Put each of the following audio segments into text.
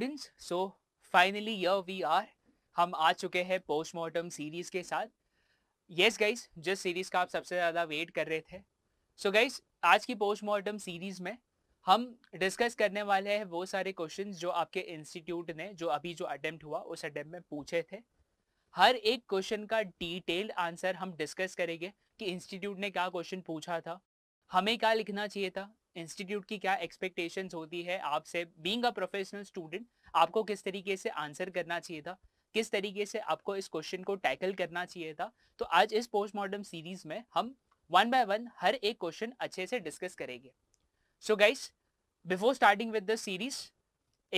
Students so finally year we are हम आ चुके हैं पोस्टमार्टम सीरीज के साथ येस गाइस जिस सीरीज का आप सबसे ज़्यादा वेट कर रहे थे सो so गाइस आज की पोस्टमार्टम सीरीज में हम डिस्कस करने वाले हैं वो सारे क्वेश्चंस जो आपके इंस्टीट्यूट ने जो अभी जो अटेम्प्ट हुआ उस अटेम्प्ट में पूछे थे हर एक क्वेश्चन का डिटेल्ड आंसर हम डिस्कस करेंगे कि इंस्टीट्यूट ने क्या क्वेश्चन पूछा था हमें क्या लिखना चाहिए था इंस्टीट्यूट की क्या एक्सपेक्टेशन होती है आपसे बींग अ प्रोफेशनल स्टूडेंट आपको किस तरीके से आंसर करना चाहिए था किस तरीके से आपको इस क्वेश्चन को टैकल करना चाहिए था तो आज इस पोस्ट मॉडर्म सीरीज में हम वन बाय वन हर एक क्वेश्चन अच्छे से डिस्कस करेंगे so guys before starting with the series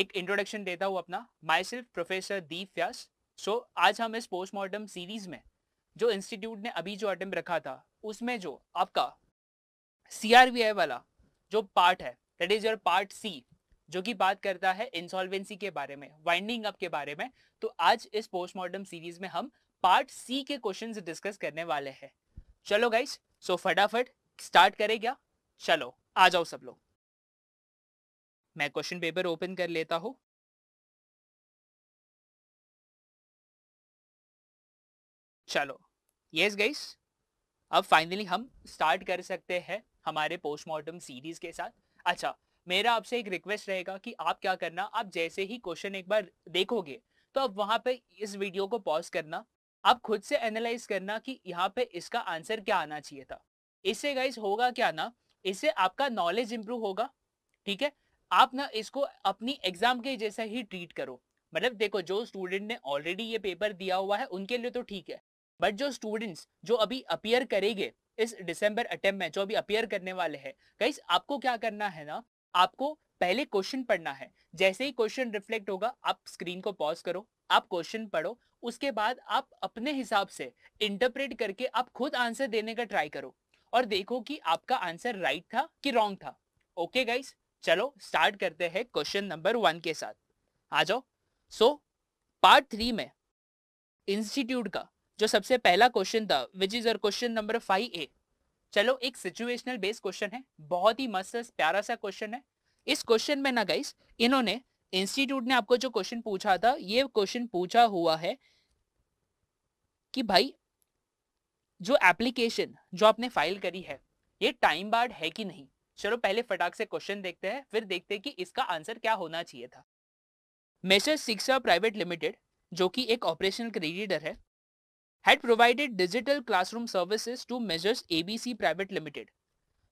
एक इंट्रोडक्शन देता हूँ अपना माई सेल्फ प्रोफेसर दीप व्यास सो आज हम इस पोस्ट मॉडर्म सीरीज में जो इंस्टीट्यूट ने अभी जो अटेम्प रखा था उसमें जो आपका सी वाला जो पार्ट है that is your part C जो कि बात करता है इंसॉल्वेंसी के बारे में वाइंडिंग अप के बारे में तो आज इस पोस्टमार्टम सीरीज में हम पार्ट सी के क्वेश्चन डिस्कस करने वाले हैं चलो गाइस सो फटाफट स्टार्ट करें क्या चलो आ जाओ सब लोग मैं क्वेश्चन पेपर ओपन कर लेता हूं चलो यस गाइस अब फाइनली हम स्टार्ट कर सकते हैं हमारे पोस्टमार्टम सीरीज के साथ अच्छा मेरा आपसे एक रिक्वेस्ट रहेगा कि आप क्या करना आप जैसे ही क्वेश्चन एक बार देखोगे तो आप वहां पे इस वीडियो को पॉज करना आप खुद से एनालाइज करना कि यहाँ पे इसका आंसर क्या आना चाहिए था इससे गाइज होगा क्या ना इससे आपका नॉलेज इंप्रूव होगा ठीक है आप ना इसको अपनी एग्जाम के जैसा ही ट्रीट करो मतलब देखो जो स्टूडेंट ने ऑलरेडी ये पेपर दिया हुआ है उनके लिए तो ठीक है बट जो स्टूडेंट्स जो अभी अपियर करेंगे इस डिसम्बर अटेम्प में जो अभी अपियर करने वाले हैं कई आपको क्या करना है ना आपको पहले क्वेश्चन पढ़ना है जैसे ही क्वेश्चन रिफ्लेक्ट होगा आप स्क्रीन को पॉज करो आप क्वेश्चन पढ़ो उसके बाद आप अपने हिसाब से इंटरप्रेट करके आप खुद आंसर देने का ट्राई करो और देखो कि आपका आंसर राइट था कि रॉन्ग था ओके okay गाइस चलो स्टार्ट करते हैं क्वेश्चन नंबर वन के साथ आ जाओ सो पार्ट थ्री में इंस्टीट्यूट का जो सबसे पहला क्वेश्चन था which is your question number five A चलो एक सिचुएशनल बेस्ड क्वेश्चन है बहुत ही मस्त प्यारा सा क्वेश्चन है इस क्वेश्चन में ना गाइस इन्होंने इंस्टीट्यूट ने आपको जो क्वेश्चन पूछा था ये क्वेश्चन पूछा हुआ है कि भाई जो एप्लीकेशन जो आपने फाइल करी है ये टाइम बार्ड है कि नहीं चलो पहले फटाक से क्वेश्चन देखते हैं फिर देखते हैं कि इसका आंसर क्या होना चाहिए था मेसर सिक्सा प्राइवेट लिमिटेड जो कि एक ऑपरेशनल क्रेडिटर है had provided digital classroom services to Measures ABC Private Limited.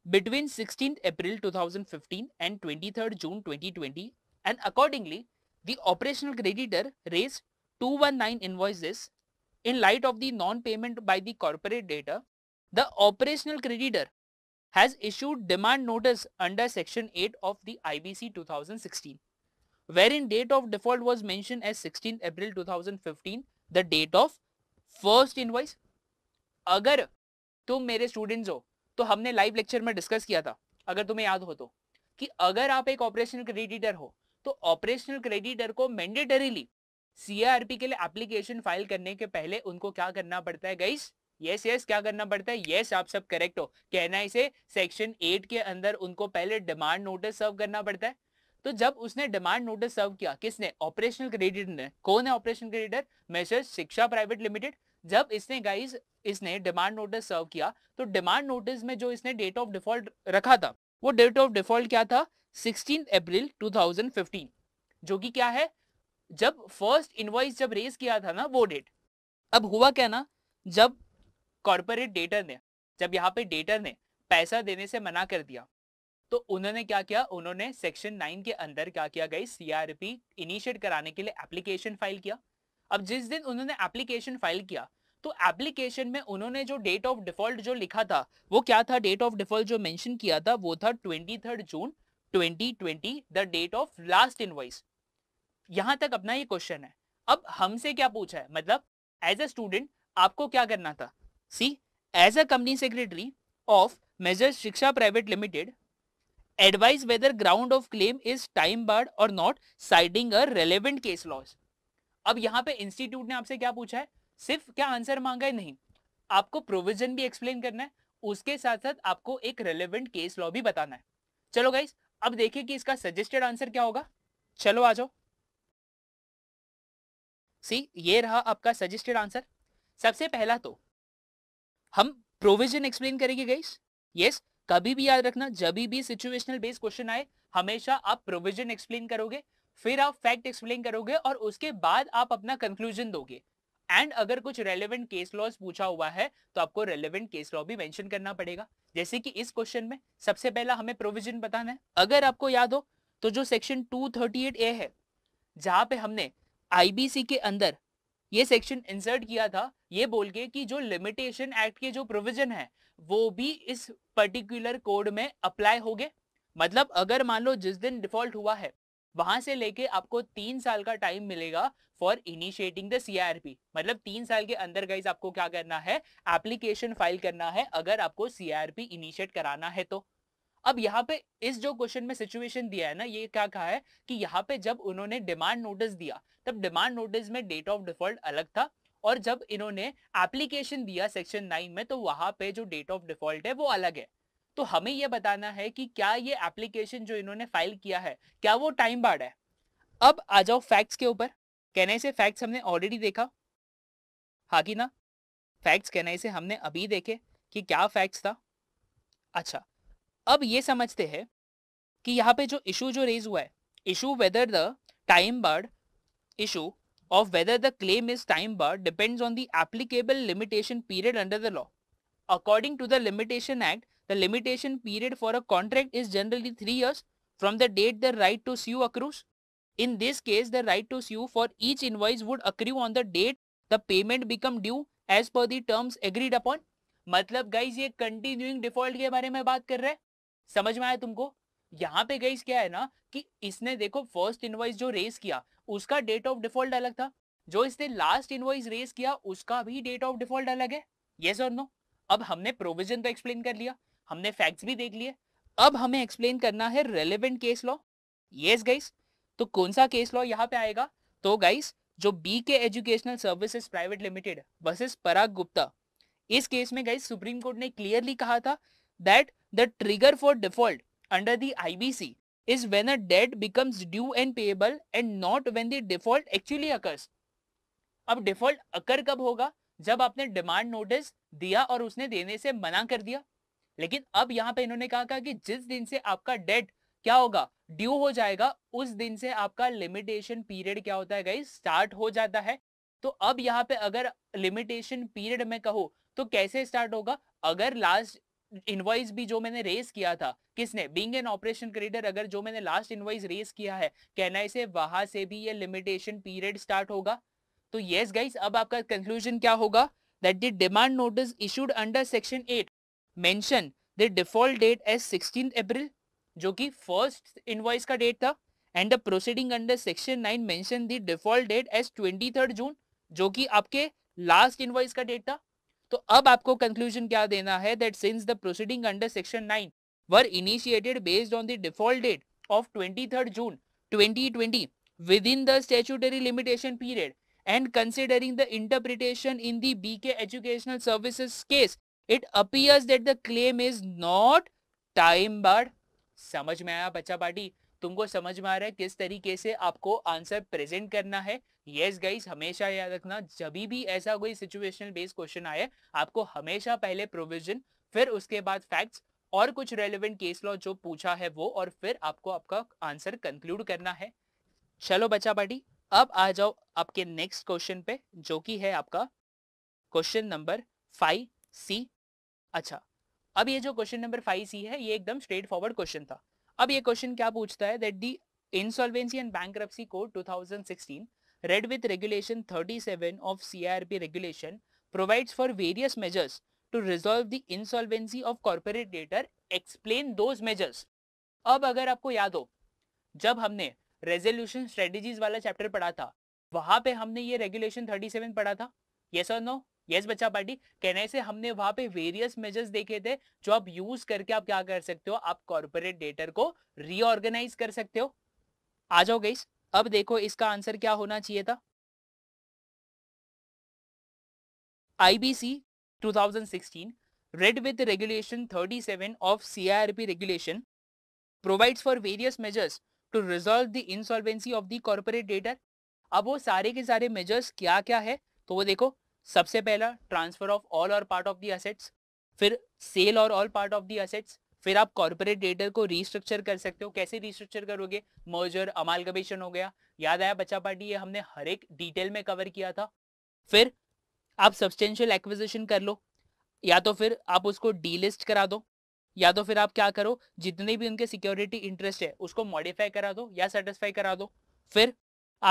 Between 16 April 2015 and 23 June 2020 and accordingly, the operational creditor raised 219 invoices. In light of the non-payment by the corporate data, the operational creditor has issued demand notice under section 8 of the IBC 2016 wherein date of default was mentioned as 16 April 2015 the date of first invoice अगर तुम मेरे students हो तो हमने live lecture में discuss किया था अगर तुम्हें याद हो तो कि अगर आप एक ऑपरेशनल क्रेडिटर हो तो ऑपरेशनल क्रेडिटर को मैंडेटरीली सीआरपी के लिए एप्लीकेशन फाइल करने के पहले उनको क्या करना पड़ता है गाइस यस यस क्या करना पड़ता है यस आप सब करेक्ट हो कहना इसे सेक्शन एट के अंदर उनको पहले डिमांड नोटिस सर्व करना पड़ता है तो जब उसने डिमांड नोटिस सर्व किया किसने ऑपरेशनल क्रेडिटर ने कौन है operation creditor messrs Shiksha private limited जब इसने गाइज इसने डिमांड नोटिस सर्व किया तो डिमांड नोटिस में जो इसने डेट ऑफ डिफॉल्ट रखा था वो डेट ऑफ डिफॉल्ट क्या था सिक्सटीन अप्रैल टू जो कि क्या है जब फर्स्ट इनवॉइस जब रेज किया था ना वो डेट अब हुआ क्या ना जब कॉरपोरेट डेटर ने जब यहाँ पे डेटर ने पैसा देने से मना कर दिया तो उन्होंने क्या किया उन्होंने सेक्शन नाइन के अंदर क्या किया गई सीआरपी इनिशिएट कराने के लिए एप्लीकेशन फाइल किया अब जिस दिन उन्होंने एप्लीकेशन फाइल किया तो एप्लीकेशन में उन्होंने जो डेट ऑफ डिफॉल्ट जो लिखा था वो क्या था डेट ऑफ डिफॉल्ट जो मेंशन किया था वो था twenty third June twenty the date of last invoice यहां तक अपना ये क्वेश्चन है अब हमसे क्या पूछा है मतलब एज अ स्टूडेंट आपको क्या करना था C as a company secretary of messrs Shiksha private limited advise whether ground of claim is time barred or not citing a relevant case laws अब यहाँ पे इंस्टीट्यूट ने आपसे क्या पूछा है सिर्फ क्या आंसर मांगा है नहीं आपको प्रोविजन भी एक्सप्लेन करना है उसके साथ साथ आपको एक रेलेवेंट केस लॉ भी बताना है चलो गाइस अब देखिए कि इसका सजेस्टेड आंसर क्या होगा चलो आ जाओ सी ये रहा आपका सजेस्टेड आंसर सबसे पहला तो हम प्रोविजन एक्सप्लेन करेंगे गाइस यस कभी भी याद रखना जब भी सिचुएशनल बेस्ड क्वेश्चन आए हमेशा आप प्रोविजन एक्सप्लेन करोगे फिर आप फैक्ट एक्सप्लेन करोगे और उसके बाद आप अपना कंक्लूजन दोगे एंड अगर कुछ रेलिवेंट केस लॉज पूछा हुआ है तो आपको रेलिवेंट केस लॉ भी मैंशन करना पड़ेगा जैसे कि इस क्वेश्चन में सबसे पहला हमें प्रोविजन बताना है अगर आपको याद हो तो जो सेक्शन 238 ए है जहां पे हमने आईबीसी के अंदर ये सेक्शन इंसर्ट किया था ये बोल के कि जो लिमिटेशन एक्ट के जो प्रोविजन है वो भी इस पर्टिकुलर कोड में अप्लाई गए मतलब अगर मान लो जिस दिन डिफॉल्ट हुआ है वहां से लेके आपको तीन साल का टाइम मिलेगा फॉर इनिशिएटिंग द सीआरपी मतलब तीन साल के अंदर गाइज आपको क्या करना है एप्लीकेशन फाइल करना है अगर आपको सीआरपी इनिशिएट कराना है तो अब यहाँ पे इस जो क्वेश्चन में सिचुएशन दिया है ना ये क्या कहा है कि यहाँ पे जब उन्होंने डिमांड नोटिस दिया तब डिमांड नोटिस में डेट ऑफ डिफॉल्ट अलग था और जब इन्होंने एप्लीकेशन दिया सेक्शन नाइन में तो वहां पे जो डेट ऑफ डिफॉल्ट है वो अलग है तो हमें यह बताना है कि क्या ये एप्लीकेशन जो इन्होंने फाइल किया है क्या वो टाइम बार्ड है अब आ जाओ फैक्ट्स के ऊपर कहने से फैक्ट्स हमने ऑलरेडी देखा हाँ कि ना फैक्ट्स कहने से हमने अभी देखे कि क्या फैक्ट्स था अच्छा अब ये समझते हैं कि यहाँ पे जो इशू जो रेज हुआ है issue whether the time barred issue of whether the claim is time barred depends on the applicable limitation period under the law. According to the Limitation Act, the limitation period for a contract is generally 3 years from the date the right to sue accrues. In this case, the right to sue for each invoice would accrue on the date the payment become due as per the terms agreed upon matlab guys ye continuing default ke bare mein baat kar rahe samajh mein aaya tumko तुमको यहाँ पे guys क्या है ना कि इसने देखो first invoice जो रेस किया उसका डेट ऑफ डिफॉल्ट अलग था जो इसने लास्ट इनवॉइस रेज किया उसका भी डेट ऑफ डिफॉल्ट अलग है यस और नो अब हमने प्रोविजन तो एक्सप्लेन कर लिया हमने फैक्ट्स भी देख लिए अब हमें एक्सप्लेन करना है relevant case law yes guys तो कौन सा केस लॉ यहाँ पे आएगा तो गाइस जो B K educational services private limited versus Parag Gupta इस केस में गाइस सुप्रीम कोर्ट ने क्लियरली कहा था that the trigger for default under the IBC is when a debt becomes due and payable and not when the default actually occurs. अब default occur कब होगा जब आपने डिमांड नोटिस दिया और उसने देने से मना कर दिया लेकिन अब यहाँ पे इन्होंने कहा कि जिस दिन से आपका डेट क्या होगा ड्यू हो जाएगा उस दिन से आपका लिमिटेशन पीरियड क्या होता है गाइज स्टार्ट हो जाता है तो अब यहाँ पे अगर लिमिटेशन पीरियड में कहो तो कैसे स्टार्ट होगा अगर लास्ट इनवाइस भी जो मैंने रेस किया था किसने बींग एन ऑपरेशन क्रेडिटर अगर जो मैंने लास्ट इनवाइस रेस किया है कहना से वहां से भी ये लिमिटेशन पीरियड स्टार्ट होगा तो येस yes गाइस अब आपका कंक्लूजन क्या होगा that the demand notice issued under section eight mention the default date as sixteen April जो कि फर्स्ट इनवाइस का डेट था and the proceeding under section nine mention the default date as 23 June जो कि आपके last invoice का date था तो अब आपको कंक्लूजन क्या देना है that since the proceeding under section nine were initiated based on the default date of twenty June twenty within the statutory limitation period and considering the interpretation in the B K educational service case it appears that the claim is not time bar समझ में आया बच्चा party तुमको समझ में आ रहा है किस तरीके से आपको आंसर प्रेजेंट करना है यस yes गाइस हमेशा याद रखना जब भी ऐसा कोई सिचुएशनल बेस्ड क्वेश्चन आए आपको हमेशा पहले प्रोविजन फिर उसके बाद फैक्ट्स और कुछ रेलिवेंट केस लॉ जो पूछा है वो और फिर आपको आपका आंसर कंक्लूड करना है चलो बच्चा बाटी अब आ जाओ आपके नेक्स्ट क्वेश्चन पे जो कि है आपका क्वेश्चन नंबर फाइव सी अच्छा अब ये जो क्वेश्चन नंबर फाइव सी है ये एकदम स्ट्रेट फॉरवर्ड क्वेश्चन था अब ये क्वेश्चन क्या पूछता है that the insolvency and bankruptcy code 2016 read with regulation 37 of CRP regulation provides for various measures to resolve the insolvency of corporate debtor explain those measures अब अगर आपको याद हो जब हमने रेजोल्यूशन स्ट्रेटेजीज वाला चैप्टर पढ़ा था वहां पे हमने ये रेगुलेशन थर्टी सेवन पढ़ा था यस और नो यस बच्चा पार्टी कहने से हमने वहां पे वेरियस मेजर्स देखे थे जो आप यूज करके आप क्या कर सकते हो आप कॉर्पोरेट डेटर को रीऑर्गेनाइज कर सकते हो आ जाओ गई अब देखो इसका आंसर क्या होना चाहिए था IBC 2016 read with regulation 37 of CIRP regulation provides for various measures to resolve the insolvency of the corporate debtor अब वो सारे के सारे मेजर्स क्या क्या है तो वो देखो सबसे पहला transfer of all or part of the assets फिर sale or all part of the assets फिर आप कॉर्पोरेट डेटर को रिस्ट्रक्चर कर सकते हो कैसे रिस्ट्रक्चर करोगे मर्जर अमालगमेशन हो गया याद आया बच्चा पार्टी ये हमने हर एक डिटेल में कवर किया था फिर आप सब्सटेंशियल एक्विजिशन कर लो या तो फिर आप उसको डीलिस्ट करा दो या तो फिर आप क्या करो जितने भी उनके सिक्योरिटी इंटरेस्ट है उसको मॉडिफाई करा दो या सेटिस्फाई करा दो फिर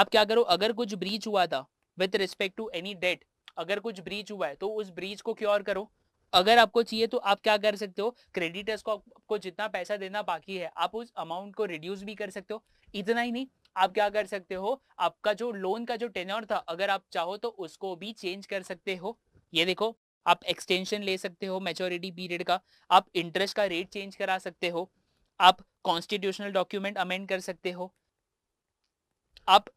आप क्या करो अगर कुछ ब्रीच हुआ था with respect to any debt अगर कुछ ब्रीच हुआ है तो उस ब्रीच को क्योर करो अगर आपको चाहिए तो आप क्या कर सकते हो क्रेडिटर्स को आपको जितना पैसा देना बाकी है आप उस अमाउंट को रिड्यूस भी कर सकते हो इतना ही नहीं आप क्या कर सकते हो आपका जो लोन का जो टेन्योर था अगर आप चाहो तो उसको भी चेंज कर सकते हो ये देखो आप एक्सटेंशन ले सकते हो मेचोरिटी पीरियड का आप इंटरेस्ट का रेट चेंज करा सकते हो आप कॉन्स्टिट्यूशनल डॉक्यूमेंट अमेंड कर सकते हो आप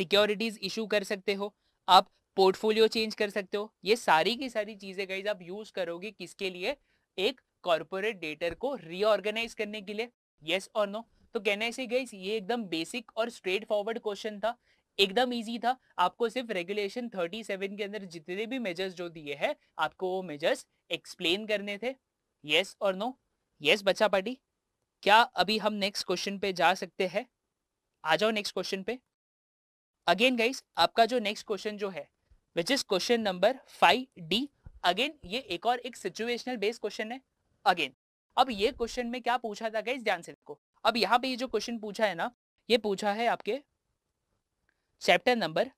सिक्योरिटीज इशू कर सकते हो आप पोर्टफोलियो चेंज कर सकते हो ये सारी की सारी चीजें गाइज आप यूज करोगे किसके लिए एक कॉर्पोरेट डेटर को रीऑर्गेनाइज करने के लिए येस और नो तो कहने से गाइज ये एकदम बेसिक और स्ट्रेट फॉरवर्ड क्वेश्चन था एकदम इजी था आपको सिर्फ रेगुलेशन 37 के अंदर जितने भी मेजर्स जो दिए हैं आपको वो मेजर्स एक्सप्लेन करने थे यस और नो यस बच्चा पार्टी क्या अभी हम नेक्स्ट क्वेश्चन पे जा सकते हैं आ जाओ नेक्स्ट क्वेश्चन पे अगेन गाइस आपका जो नेक्स्ट क्वेश्चन जो है which is question number five D again ये एक और एक सिचुएशनल बेस्ड क्वेश्चन है अगेन अब ये क्वेश्चन में क्या पूछा था गाइज ध्यान से देखो अब यहाँ पे ये जो क्वेश्चन पूछा है ना ये पूछा है आपके चैप्टर नंबर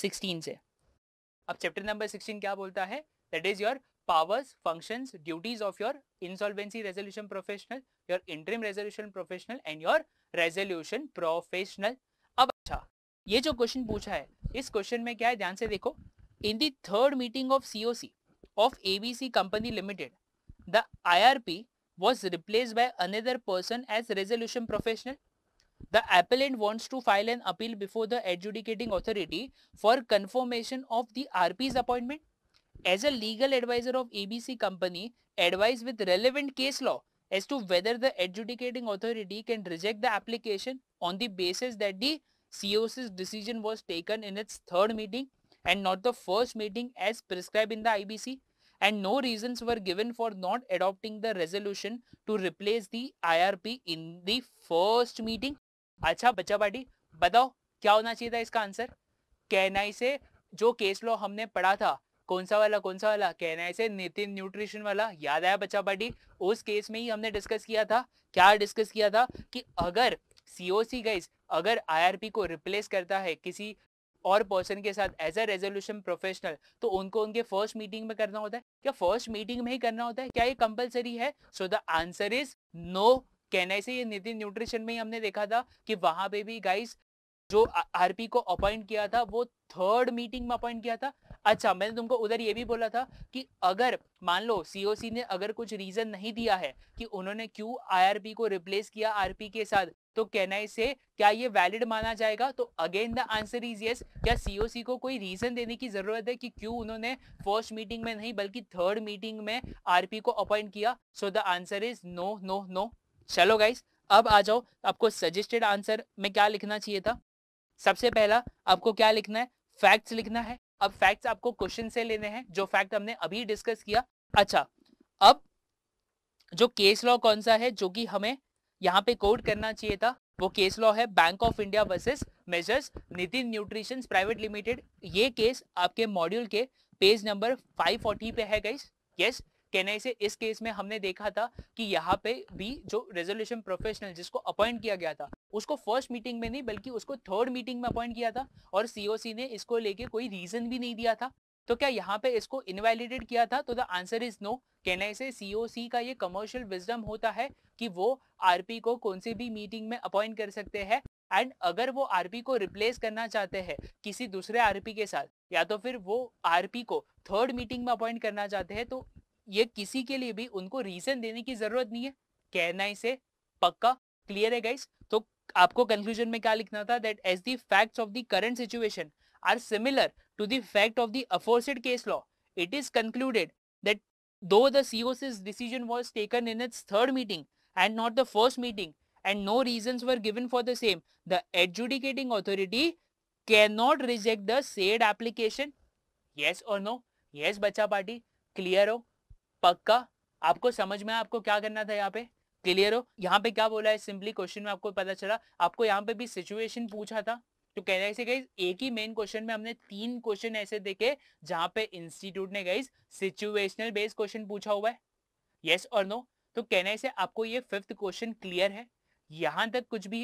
सिक्सटीन से अब चैप्टर नंबर सिक्सटीन क्या बोलता है that is your powers functions duties of your insolvency resolution professional your interim resolution professional and your resolution professional अब अच्छा ये जो क्वेश्चन पूछा है इस क्वेश्चन में क्या है ध्यान से देखो In the third meeting of COC of ABC Company Limited, the IRP was replaced by another person as resolution professional. The appellant wants to file an appeal before the adjudicating authority for confirmation of the RP's appointment. As a legal advisor of ABC company, advise with relevant case law as to whether the adjudicating authority can reject the application on the basis that the COC's decision was taken in its third meeting and not the first meeting as prescribed in the IBC and no reasons were given for not adopting the resolution to replace the IRP in the first meeting. अच्छा बच्चा party बताओ क्या होना चाहिए था इसका answer कैनाई से जो केस लॉ हमने पढ़ा था कौन सा वाला कौन सा वाला कैनाई से नितिन न्यूट्रिशन वाला याद आया बच्चा पार्टी उस केस में ही हमने डिस्कस किया था क्या डिस्कस किया था कि अगर सीओसी गाइस अगर आईआरपी को रिप्लेस करता है किसी और पर्सन के साथ एज अ रेजोल्यूशन प्रोफेशनल तो उनको उनके फर्स्ट मीटिंग में करना होता है क्या फर्स्ट मीटिंग में ही करना होता है क्या ये कंपलसरी है so the answer is no कहना ऐसे ये नितिन न्यूट्रिशन में ही हमने देखा था कि वहां पे भी गाइस जो आरपी को अपॉइंट किया था वो थर्ड मीटिंग में अपॉइंट किया था अच्छा मैंने तुमको उधर ये भी बोला था कि अगर मान लो सीओसी ने अगर कुछ रीजन नहीं दिया है कि उन्होंने क्यों आईआरपी को रिप्लेस किया आरपी के साथ तो कैन आई से क्या ये वैलिड माना जाएगा तो again the answer is yes क्या सीओसी को कोई रीजन देने की जरूरत है कि क्यों उन्होंने फर्स्ट मीटिंग में नहीं बल्कि थर्ड मीटिंग में आरपी को अपॉइंट किया so the answer is no no no चलो गाइस अब आ जाओ आपको सजेस्टेड आंसर में क्या लिखना चाहिए था सबसे पहला आपको क्या लिखना है फैक्ट्स लिखना है अब फैक्ट्स आपको क्वेश्चन से लेने हैं जो फैक्ट हमने अभी डिस्कस किया अच्छा अब जो केस लॉ कौन सा है जो कि हमें यहाँ पे कोड करना चाहिए था वो केस लॉ है bank of India versus messrs Nitin nutrition private limited ये केस आपके मॉड्यूल के पेज नंबर 540 पे है गाइस यस कहने से इस केस में हमने देखा था कि यहाँ पे भी जो रेजोल्यूशन प्रोफेशनल जिसको अपॉइंट किया गया था उसको फर्स्ट मीटिंग में नहीं बल्कि उसको थर्ड मीटिंग में अपॉइंट किया था और सी ने इसको लेके कोई रीजन भी नहीं दिया था तो क्या यहाँ पे इसको इनवैलिडेट किया था तो द आंसर इज नो कहने से सी का ये कमर्शियल विजडम होता है कि वो आरपी को कौन सी भी मीटिंग में अपॉइंट कर सकते हैं एंड अगर वो आरपी को रिप्लेस करना चाहते हैं किसी दूसरे आरपी के साथ या तो फिर वो आरपी को थर्ड मीटिंग में अपॉइंट करना चाहते हैं तो ये किसी के लिए भी उनको रीजन देने की जरूरत नहीं है कहना इसे पक्का क्लियर है गाइस तो आपको कंक्लूजन में क्या लिखना था that as the facts of the current situation are similar to the fact of the aforesaid case law it is concluded that though the COC's decision was taken in its third meeting and not the first meeting and no reasons were given for the same, the adjudicating authority cannot reject the said application. Yes or no? Yes, bacha party clear ho pakka आपको समझ में आपको क्या करना था यहाँ पे clear हो यहाँ पे क्या बोला है सिंपली क्वेश्चन में आपको पता चला आपको यहाँ पे भी सिचुएशन पूछा था तो कह रहे गाइज एक ही मेन क्वेश्चन में हमने तीन क्वेश्चन ऐसे देखे जहां पे इंस्टीट्यूट ने गई सिचुएशनल बेस्ड क्वेश्चन पूछा हुआ है यस और नो तो कहने से आपको ये फिफ्थ क्वेश्चन क्लियर है यहां तक कुछ भी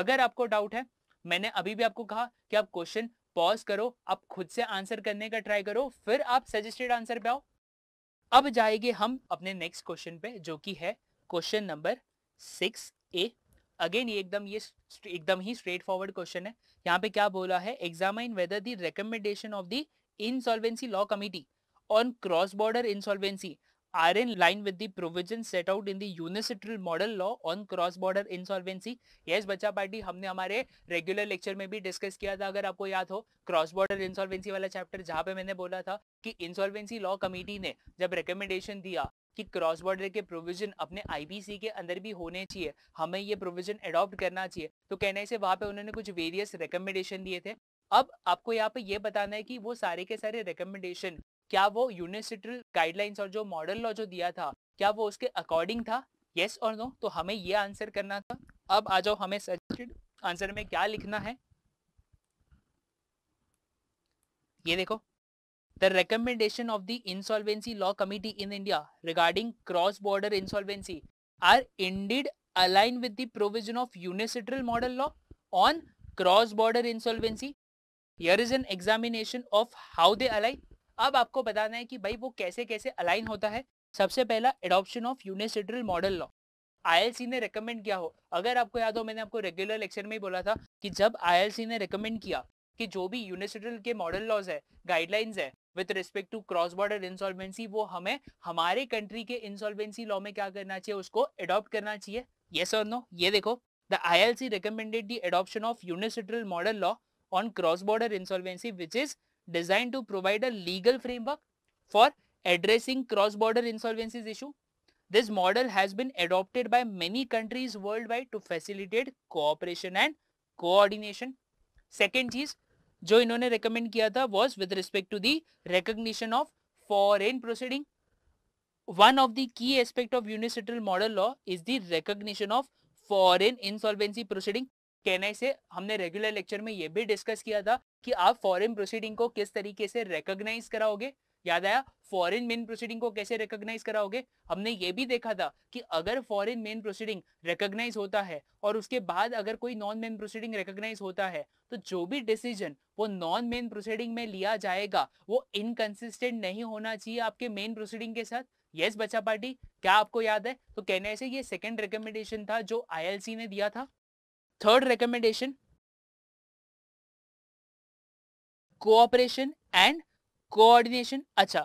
अगर आपको डाउट है मैंने अभी भी आपको कहा कि आप क्वेश्चन पॉज करो आप खुद से आंसर करने का ट्राई करो फिर आप सजेस्टेड आंसर पे आओ अब जाएंगे हम अपने नेक्स्ट क्वेश्चन पे जो कि है question number six A again ये एकदम ये एकदम ही स्ट्रेट फॉरवर्ड क्वेश्चन है यहाँ पे क्या बोला है examine whether the recommendation of the insolvency law committee on cross border insolvency are in line with the provisions set out in the unicitral model law on cross border insolvency yes bacha party humne hamare regular lecture mein bhi discuss kiya tha agar aapko yaad ho cross border insolvency wala chapter jahan pe maine bola tha ki insolvency law committee ne jab recommendation diya कि cross border के provision अपने IBC के अंदर भी होने चाहिए हमें ये प्रोविजन अडॉप्ट करना चाहिए तो कहने से वहां पे उन्होंने कुछ वेरियस रिकमेंडेशन दिए थे अब आपको यहाँ पे ये बताना है कि वो सारे के सारे रिकमेंडेशन क्या वो यूनिवर्सिटल गाइडलाइंस और जो मॉडल लॉ जो दिया था क्या वो उसके अकॉर्डिंग था यस और नो तो हमें ये आंसर करना था अब आ जाओ हमें सजेस्टेड आंसर में क्या लिखना है ये देखो the recommendation of the insolvency law committee in India regarding cross border insolvency are indeed align with the provision of UNCITRAL model law on cross border insolvency here is an examination of how they align अब आपको बताना है कि भाई वो कैसे कैसे align होता है सबसे पहला adoption of UNCITRAL model law ILC ने रेकमेंड किया हो अगर आपको याद हो मैंने आपको रेगुलर लेक्चर में ही बोला था कि जब आईएलसी ने रेकमेंड किया कि जो भी यूनिसिड्रल के मॉडल लॉज है गाइडलाइंस है with respect to cross border insolvency वो हमें हमारे कंट्री के इंसॉल्वेंसी लॉ में क्या करना चाहिए उसको एडॉप्ट करना चाहिए ये और नो ये देखो the ILC recommended the adoption of unilateral model law on cross-border insolvency which is designed to provide a legal framework for addressing cross-border insolvencies issue. This model has been adopted by many countries worldwide to facilitate cooperation and coordination. Second is jo inhone recommend kiya tha was with respect to the recognition of foreign proceeding. One of the key aspect of unilateral model law is the recognition of foreign insolvency proceeding. कहने से हमने regular lecture में ये भी discuss किया था कि आप फॉरेन प्रोसीडिंग को किस तरीके से रिकोगनाइज कराओगे याद आया फॉरेन मेन प्रोसीडिंग को कैसे रिकोगनाइज कराओगे हमने ये भी देखा था कि अगर फॉरेन मेन प्रोसीडिंग रिकोगनाइज होता है और उसके बाद अगर कोई नॉन मेन प्रोसीडिंग रिकोगनाइज होता है तो जो भी डिसीजन वो नॉन मेन प्रोसीडिंग में लिया जाएगा वो इनकन्सिस्टेंट नहीं होना चाहिए आपके मेन प्रोसीडिंग के साथ यस yes, बच्चा पार्टी क्या आपको याद है तो कहने से ये सेकेंड रिकमेंडेशन था जो आई ने दिया था third recommendation cooperation and coordination अच्छा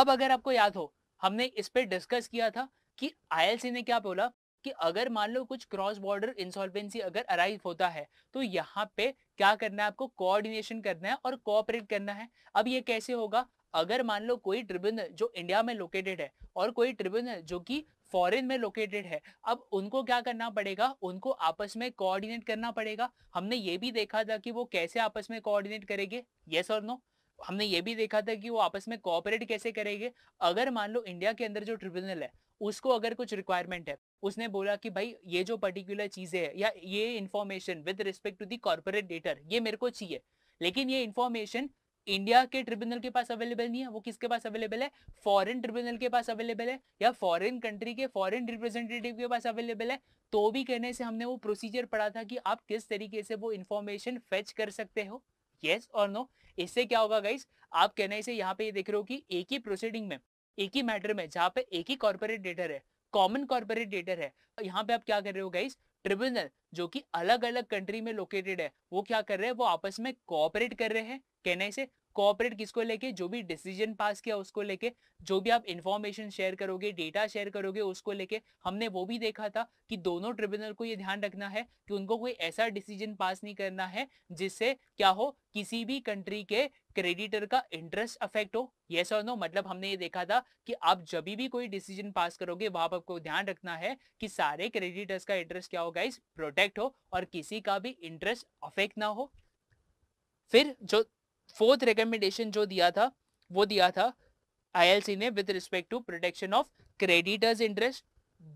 अब अगर आपको याद हो हमने इस पर डिस्कस किया था कि आईएलसी ने क्या बोला कि अगर मान लो कुछ क्रॉस बॉर्डर इंसॉल्वेंसी अगर अराइव होता है तो यहाँ पे क्या करना है आपको कोऑर्डिनेशन करना है और कोऑपरेट करना है अब ये कैसे होगा अगर मान लो कोई ट्रिब्यूनल जो इंडिया में लोकेटेड है और कोई ट्रिब्यूनल जो कि फॉरेन में लोकेटेड है अब उनको क्या करना पड़ेगा उनको आपस में कोऑर्डिनेट करना पड़ेगा हमने ये भी देखा था कि वो कैसे आपस में कोऑर्डिनेट करेंगे यस और नो हमने ये भी देखा था कि वो आपस में कोऑपरेट कैसे करेंगे अगर मान लो इंडिया के अंदर जो ट्रिब्यूनल है उसको अगर कुछ रिक्वायरमेंट है उसने बोला कि भाई ये जो पर्टिकुलर चीज़ें हैं या ये information with respect to the corporate debtor ये मेरे को चाहिए लेकिन ये इन्फॉर्मेशन इंडिया के ट्रिब्यूनल के पास अवेलेबल नहीं है वो किसके पास अवेलेबल है फॉरेन ट्रिब्यूनल के पास अवेलेबल है या फॉरेन कंट्री के फॉरेन रिप्रेजेंटेटिव के पास अवेलेबल है तो भी कहने से हमने वो प्रोसीजर पढ़ा था कि आप किस तरीके से वो इन्फॉर्मेशन फेच कर सकते हो येस और नो इससे क्या होगा गाइस आप कहने से यहाँ पे ये देख रहे हो कि एक ही प्रोसीडिंग में एक ही मैटर में जहाँ पे एक ही कॉर्पोरेट डेटर है कॉमन कॉर्पोरेट डेटर है यहाँ पे आप क्या कर रहे हो गाइस ट्रिब्यूनल जो कि अलग अलग कंट्री में लोकेटेड है वो क्या कर रहे हैं वो आपस में कोऑपरेट कर रहे हैं कहने से कोऑपरेट किसको लेके जो भी डिसीजन पास किया उसको लेके जो भी आप इन्फॉर्मेशन शेयर करोगे डेटा शेयर करोगे उसको लेके हमने वो भी देखा था कि दोनों ट्रिब्यूनल को ये ध्यान रखना है कि उनको कोई ऐसा डिसीजन पास नहीं करना है जिससे क्या हो किसी भी कंट्री के क्रेडिटर का इंटरेस्ट अफेक्ट हो येस और नो मतलब हमने ये देखा था कि आप जब भी कोई डिसीजन पास करोगे वहां पर आपको ध्यान रखना है कि सारे क्रेडिटर्स का इंटरेस्ट क्या होगा इस प्रोटेक्ट हो और किसी का भी इंटरेस्ट अफेक्ट ना हो फिर जो फोर्थ रिकमेंडेशन जो दिया था वो दिया था आईएलसी ने with respect to protection of creditors interest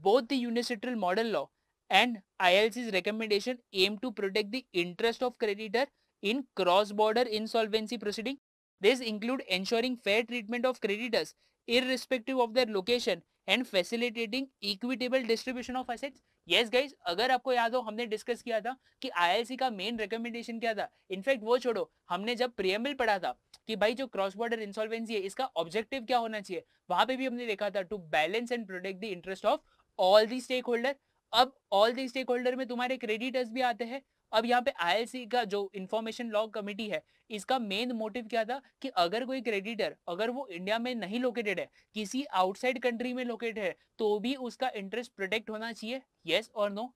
both the model law and ILC recommendation aim to protect the interest of creditor in cross border insolvency proceeding this include ensuring fair treatment of creditors irrespective of their location and facilitating equitable distribution of assets yes guys अगर आपको याद हो हमने discuss किया था कि ILC का main recommendation क्या था इनफैक्ट वो छोड़ो हमने जब प्रियम्बल पढ़ा था कि भाई जो क्रॉस बॉर्डर इंसॉल्वेंसी है इसका ऑब्जेक्टिव क्या होना चाहिए वहां पे भी हमने देखा था to balance and protect the interest of all the stakeholder अब ऑल दी स्टेक होल्डर में तुम्हारे क्रेडिटर्स भी आते हैं अब यहाँ पे आई का जो इन्फॉर्मेशन लॉ कमिटी है इसका मेन मोटिव क्या था कि अगर कोई क्रेडिटर अगर वो इंडिया में नहीं लोकेटेड है किसी आउटसाइड कंट्री में लोकेटेड है तो भी उसका इंटरेस्ट प्रोटेक्ट होना चाहिए येस और नो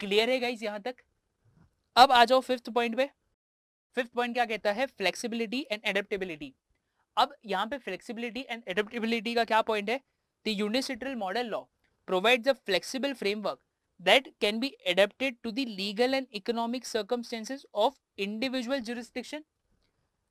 क्लियर है गाइज यहाँ तक अब आ जाओ फिफ्थ पॉइंट पे फिफ्थ पॉइंट क्या कहता है फ्लेक्सिबिलिटी एंड एडेप्टेबिलिटी अब यहाँ पे फ्लेक्सिबिलिटी एंड एडेप्टेबिलिटी का क्या पॉइंट है the UNCITRAL model law provide the flexible framework that can be adapted to the legal and economic circumstances of individual jurisdiction.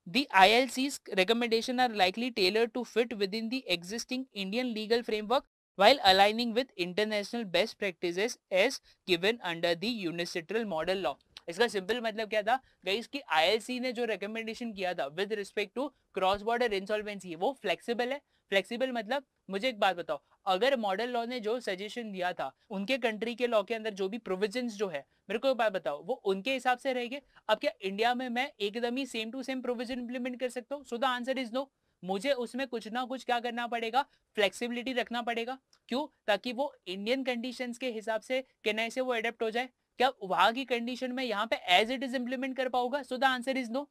The ILC's recommendation are likely tailored to fit within the existing Indian legal framework while aligning with international best practices as given under the unilateral model law. इसका simple मतलब क्या था गई इसकी आई ने जो recommendation किया था with respect to cross border insolvency वो फ्लेक्सिबल है फ्लेक्सिबल मतलब मुझे एक बात बताओ अगर मॉडल लॉ ने जो सजेशन दिया था उनके कंट्री के लॉ के अंदर जो भी प्रोविजन जो है मेरे को एक बात बताओ वो उनके हिसाब से रहेंगे अब क्या इंडिया में मैं एकदम ही same to same provision implement कर सकता हूँ so the answer is no मुझे उसमें कुछ ना कुछ क्या करना पड़ेगा फ्लेक्सिबिलिटी रखना पड़ेगा क्यों ताकि वो इंडियन कंडीशन के हिसाब से केनाई से वो एडेप्ट हो जाए क्या वहां की कंडीशन में यहाँ पे एज इट इज इम्प्लीमेंट कर पाऊंगा so the answer is no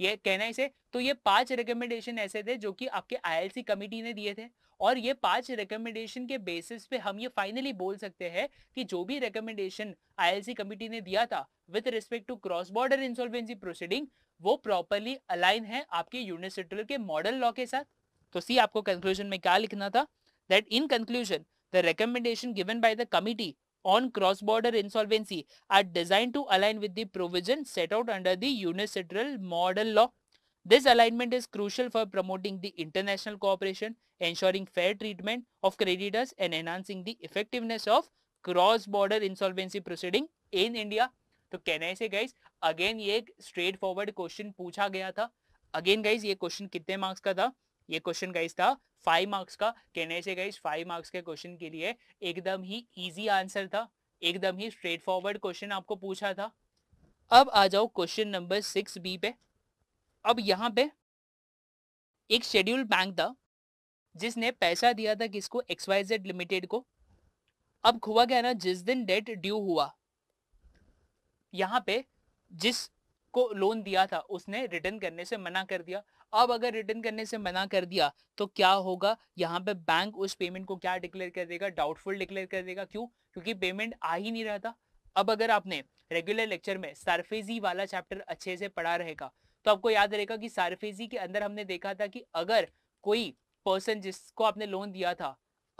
ये कहना है इसे तो ये पांच रिकमेंडेशन ऐसे थे जो कि आपके आईएलसी कमेटी ने दिए थे और ये पांच रिकमेंडेशन के बेसिस पे हम ये फाइनली बोल सकते हैं कि जो भी रिकमेंडेशन आईएलसी कमेटी ने दिया था with respect to cross border insolvency proceeding वो प्रॉपरली अलाइन है आपके यूनिसिटल के मॉडल लॉ के साथ तो सी आपको कंक्लूजन में क्या लिखना था that in conclusion the recommendation given by the committee on cross-border insolvency are designed to align with the provision set out under the unilateral model law. This alignment is crucial for promoting the international cooperation, ensuring fair treatment of creditors and enhancing the effectiveness of cross-border insolvency proceeding in India. तो can i say guys again ye ek straight forward question pucha gaya tha again guys ye question kitne marks ka tha ये question guys था five marks का कहने से guys five marks के question के लिए एकदम ही इजी आंसर था एकदम ही स्ट्रेट फॉरवर्ड क्वेश्चन आपको पूछा था अब आ जाओ क्वेश्चन नंबर सिक्स बी पे अब यहाँ पे एक शेड्यूल बैंक था जिसने पैसा दिया था किसको एक्स वाई जेड लिमिटेड को अब हुआ क्या ना जिस दिन डेट ड्यू हुआ यहाँ पे जिस को लोन दिया था उसने रिटर्न करने से मना कर दिया अब अगर रिटर्न करने से मना कर दिया तो क्या होगा यहाँ पे बैंक उस पेमेंट को क्या डिक्लेयर कर देगा डाउटफुल डिक्लेयर कर देगा क्यों क्योंकि पेमेंट आ ही नहीं रहा था अब अगर आपने रेगुलर लेक्चर में सारफेजी वाला चैप्टर अच्छे से पढ़ा रहेगा तो आपको याद रहेगा कि सारफेजी के अंदर हमने देखा था कि अगर कोई पर्सन जिसको आपने लोन दिया था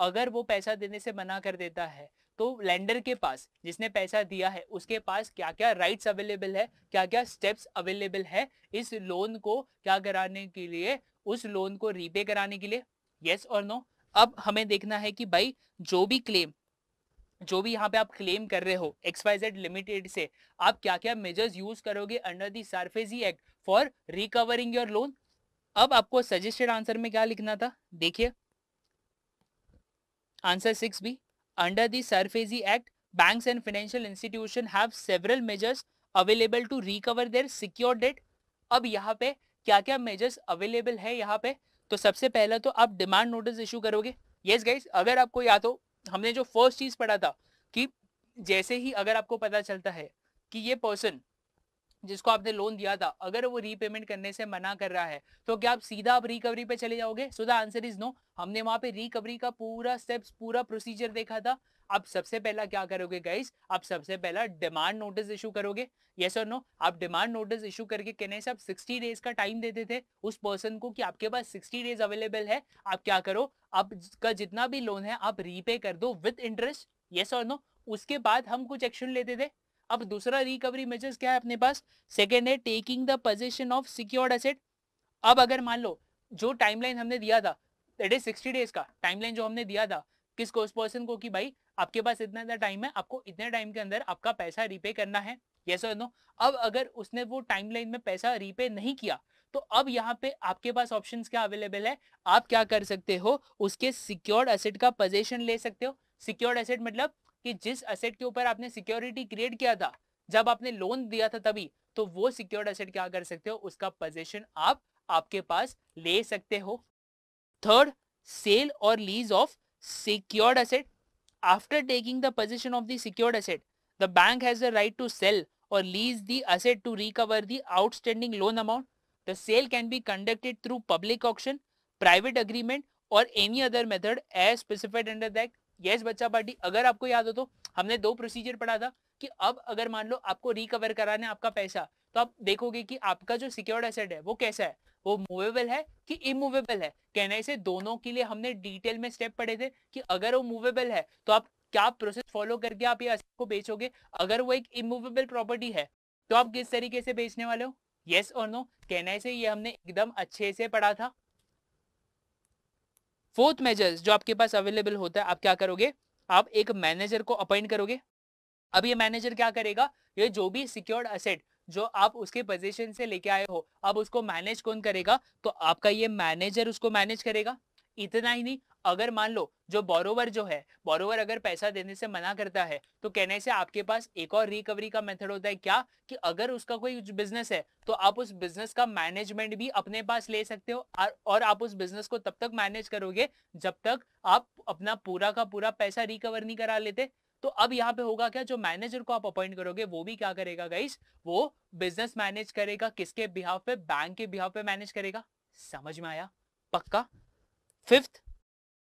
अगर वो पैसा देने से मना कर देता है तो लैंडर के पास जिसने पैसा दिया है उसके पास क्या क्या राइट्स अवेलेबल है क्या क्या स्टेप्स अवेलेबल है इस लोन को क्या कराने के लिए उस लोन को रीपे कराने के लिए यस और नो अब हमें देखना है कि भाई जो भी क्लेम जो भी यहाँ पे आप क्लेम कर रहे हो एक्सवाइजेड लिमिटेड से आप क्या क्या मेजर्स यूज करोगे under the SARFAESI act for recovering your loan अब आपको सजेस्टेड आंसर में क्या लिखना था देखिए आंसर सिक्स भी Under the Surfazy Act, banks and financial institution have several measures available to recover their secured debt. अब यहाँ पे क्या क्या measures available है यहाँ पे तो सबसे पहला तो आप demand notice issue करोगे yes guys, अगर आपको या तो हमने जो first चीज पढ़ा था कि जैसे ही अगर आपको पता चलता है कि ये person जिसको आपने लोन दिया था अगर वो रीपेमेंट करने से मना कर रहा है तो क्या आप सीधा आप रिकवरी पे चले जाओगे so the answer is no हमने वहां पे रिकवरी का पूरा स्टेप्स पूरा प्रोसीजर देखा था आप सबसे पहला क्या करोगे गाइस आप सबसे पहला डिमांड नोटिस इशू करोगे यस और नो आप डिमांड नोटिस इशू करके कहने से आप 60 डेज का टाइम देते थे उस पर्सन को कि आपके पास 60 डेज अवेलेबल है आप क्या करो आपका जितना भी लोन है आप रीपे कर दो विथ इंटरेस्ट यस और नो उसके बाद हम कुछ एक्शन लेते थे अब दूसरा रिकवरी मेजर्स क्या है अपने पास सेकेंड है taking the position of secured asset अब अगर मान लो जो टाइमलाइन हमने दिया था दैट इज सिक्सटी डेज का टाइमलाइन जो हमने दिया था किस कोर्स पर्सन को कि भाई आपके पास इतना इतना टाइम है आपको इतने टाइम के अंदर आपका पैसा रीपे करना है ये सो नो अब अगर उसने वो टाइमलाइन में पैसा रीपे नहीं किया तो अब यहाँ पे आपके पास ऑप्शंस क्या अवेलेबल है आप क्या कर सकते हो उसके सिक्योर्ड एसेट का पोजेशन ले सकते हो सिक्योर्ड एसेट मतलब कि जिस असेट के ऊपर आपने सिक्योरिटी क्रिएट किया था जब आपने लोन दिया था तभी तो वो सिक्योर्ड असेट क्या कर सकते हो उसका पोजिशन आप आपके पास ले सकते हो थर्ड सेल और lease of secured asset after taking the position of the secured asset the bank has a right to sale और lease the asset to recover the outstanding loan amount the sale can be conducted through public option private agreement और any other method as specified under the yes बच्चा party अगर आपको याद हो तो हमने दो प्रोसीजर पढ़ा था कि अब अगर मान लो आपको रिकवर कराना है आपका पैसा तो आप देखोगे कि आपका जो सिक्योर्ड एसेट है वो कैसा है वो मूवेबल है कि इमूवेबल है कहने से दोनों के लिए हमने डिटेल में स्टेप पढ़े थे कि अगर वो मूवेबल है तो आप क्या प्रोसेस फॉलो करके आप ये एसेट को बेचोगे अगर वो एक इमूवेबल प्रॉपर्टी है तो आप किस तरीके से बेचने वाले हो यस और नो कहने से ये हमने एकदम अच्छे से पढ़ा था फोर्थ मेजर्स जो आपके पास अवेलेबल होता है आप क्या करोगे आप एक मैनेजर को अपॉइंट करोगे अब ये मैनेजर क्या करेगा ये जो भी सिक्योर्ड असेट जो आप उसके पोजीशन से लेके आए हो अब उसको मैनेज कौन करेगा तो आपका ये मैनेजर उसको मैनेज करेगा इतना ही नहीं अगर मान लो जो बोरोवर जो है बोरोवर अगर पैसा देने से मना करता है तो कहने से आपके पास एक और रिकवरी का मेथड होता है क्या कि अगर उसका कोई बिजनेस है तो आप उस बिजनेस का मैनेजमेंट भी अपने पास ले सकते हो और आप उस बिजनेस को तब तक मैनेज करोगे जब तक आप अपना पूरा का पूरा पैसा रिकवर नहीं करा लेते तो अब यहाँ पे होगा क्या जो मैनेजर को आप अपॉइंट करोगे वो भी क्या करेगा गाइस वो बिजनेस मैनेज करेगा किसके बिहाफ पे बैंक के बिहाफ पे मैनेज करेगा समझ में आया पक्का fifth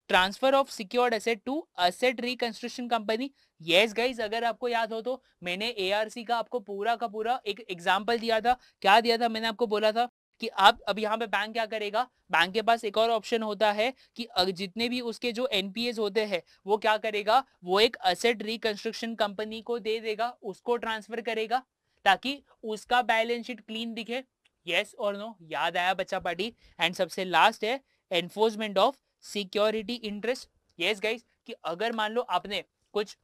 transfer of secured asset to asset reconstruction company yes guys अगर आपको याद हो तो मैंने एआरसी का आपको पूरा का पूरा एक एग्जाम्पल दिया था क्या दिया था मैंने आपको बोला था कि आप अब यहाँ पे बैंक क्या करेगा बैंक के पास एक और ऑप्शन होता है कि जितने भी उसके जो एनपीएस होते हैं वो क्या करेगा वो एक असेट रिकंस्ट्रक्शन कंपनी को दे देगा उसको ट्रांसफर करेगा ताकि उसका बैलेंस शीट क्लीन दिखे यस और नो याद आया बच्चा पार्टी एंड सबसे लास्ट है enforcement of security interest yes guys कि अगर मान लो आपने कुछ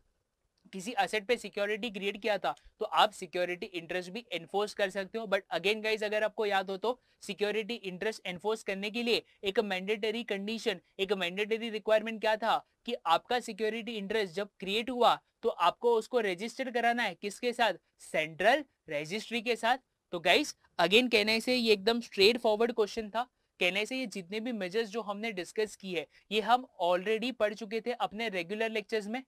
किसी असेट पे सिक्योरिटी क्रिएट किया था तो आप सिक्योरिटी इंटरेस्ट भी एनफोर्स कर सकते हो बट अगेन गाइज अगर आपको याद हो तो सिक्योरिटी इंटरेस्ट एनफोर्स करने के लिए एक मैंडेटरी कंडीशन एक मैंडेटरी रिक्वायरमेंट क्या था कि आपका सिक्योरिटी इंटरेस्ट जब क्रिएट हुआ तो आपको उसको रजिस्टर कराना है किसके साथ सेंट्रल रजिस्ट्री के साथ तो गाइस अगेन कहने से ये एकदम स्ट्रेट फॉरवर्ड क्वेश्चन था कहने से ये जितने भी मेजर्स जो हमने डिस्कस की है ये हम ऑलरेडी पढ़ चुके थे अपने रेगुलर लेक्चर्स में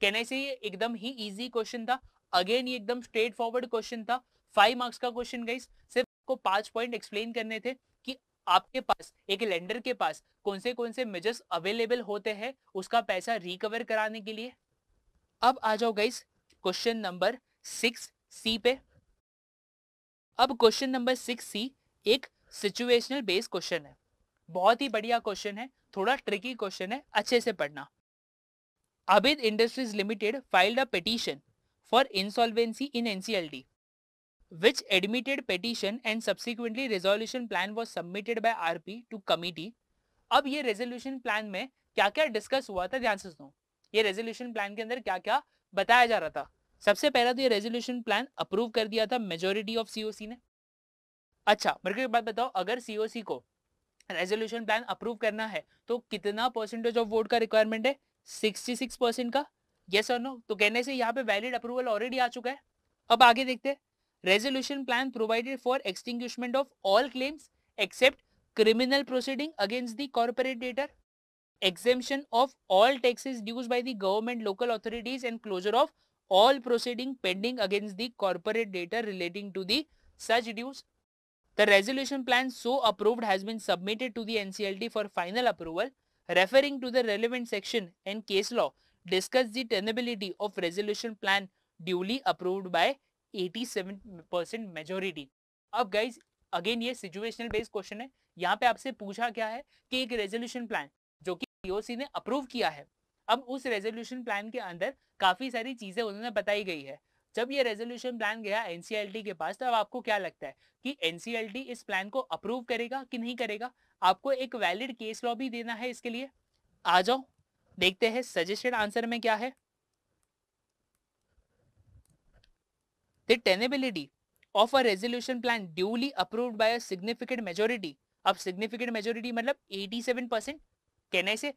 कहने से ये एकदम ही इजी क्वेश्चन था अगेन ये एकदम स्ट्रेट फॉरवर्ड क्वेश्चन था फाइव मार्क्स का क्वेश्चन गाइस सिर्फ आपको पांच पॉइंट एक्सप्लेन करने थे कि आपके पास एक लेंडर के पास कौन से कौन से मेजर्स अवेलेबल होते हैं उसका पैसा रिकवर कराने के लिए अब आ जाओ guys question number six C पे अब क्वेश्चन नंबर सिक्स सी एक सिचुएशनल बेस्ड क्वेश्चन है बहुत ही बढ़िया क्वेश्चन है थोड़ा ट्रिकी क्वेश्चन है अच्छे से पढ़ना Abid industries limited filed a petition for insolvency in NCLT which admitted petition and subsequently resolution plan was submitted by R P to committee अब ये रेजोल्यूशन प्लान में क्या क्या डिस्कस हुआ था ध्यान से सुनो ये रेजोल्यूशन प्लान के अंदर क्या क्या बताया जा रहा था सबसे पहला तो ये रेजोल्यूशन प्लान अप्रूव कर दिया था मेजोरिटी ऑफ सी ने अच्छा मेरे को एक बात बताओ अगर सीओसी को रेजोल्यूशन प्लान अप्रूव करना है तो कितना परसेंटेज ऑफ वोट का रिक्वायरमेंट है सिक्सटी सिक्स परसेंट का यस और नो तो कहने से यहाँ पे वैलिड अप्रूवल ऑलरेडी आ चुका है अब आगे देखते हैं resolution plan provided for extinguishment of all claims except criminal proceeding against the corporate debtor exemption of all taxes dues by the government local authorities and closure of all proceeding pending against the corporate debtor relating to the such dues The resolution plan so approved has been submitted to the NCLT for final approval referring to the relevant section and case law discuss the tenability of resolution plan duly approved by 87% majority. अब guys again ये situational based question है यहाँ पे आपसे पूछा क्या है कि एक रेजोल्यूशन प्लान जो कि पीओसी ने अप्रूव किया है अब उस रेजोल्यूशन प्लान के अंदर काफी सारी चीजें उन्होंने बताई गई है जब ये रेजोल्यूशन प्लान गया एनसीएलटी के पास तब आपको क्या लगता है कि एनसीएलटी इस प्लान को अप्रूव करेगा कि नहीं करेगा आपको एक वैलिड केस लॉ भी देना है इसके लिए आ जाओ देखते हैं सजेस्टेड आंसर में क्या है tenability of a resolution plan duly approve by significant majority अब सिग्निफिकेंट मेजोरिटी मतलब 87 परसेंट कहने से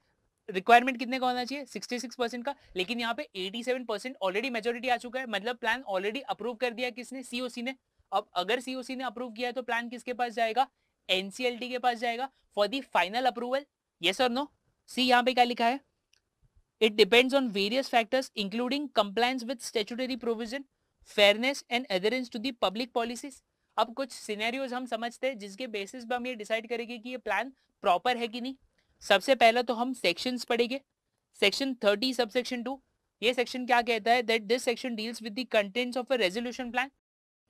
रिक्वायरमेंट कितने का होना चाहिए 66 का लेकिन यहाँ पे 87 परसेंट ऑलरेडी मेजोरिटी आ चुका है मतलब प्लान ऑलरेडी अप्रूव कर दिया किसने सीओसी ने अब अगर सीओसी ने अप्रूव किया है तो प्लान किसके पास जाएगा एनसीएलटी के पास जाएगा फॉर दी फाइनल अप्रूवल ये सर नो सी यहाँ पे क्या लिखा है it depends on various factors including compliance with statutory provision fairness and adherence to the public policies अब कुछ सिनेरियोज हम समझते हैं जिसके बेसिस पर हम ये डिसाइड करेंगे कि ये प्लान प्रॉपर है कि नहीं सबसे पहला तो हम सेक्शंस पढ़ेंगे section thirty subsection two ये सेक्शन क्या कहता है that this section deals with the contents of a resolution plan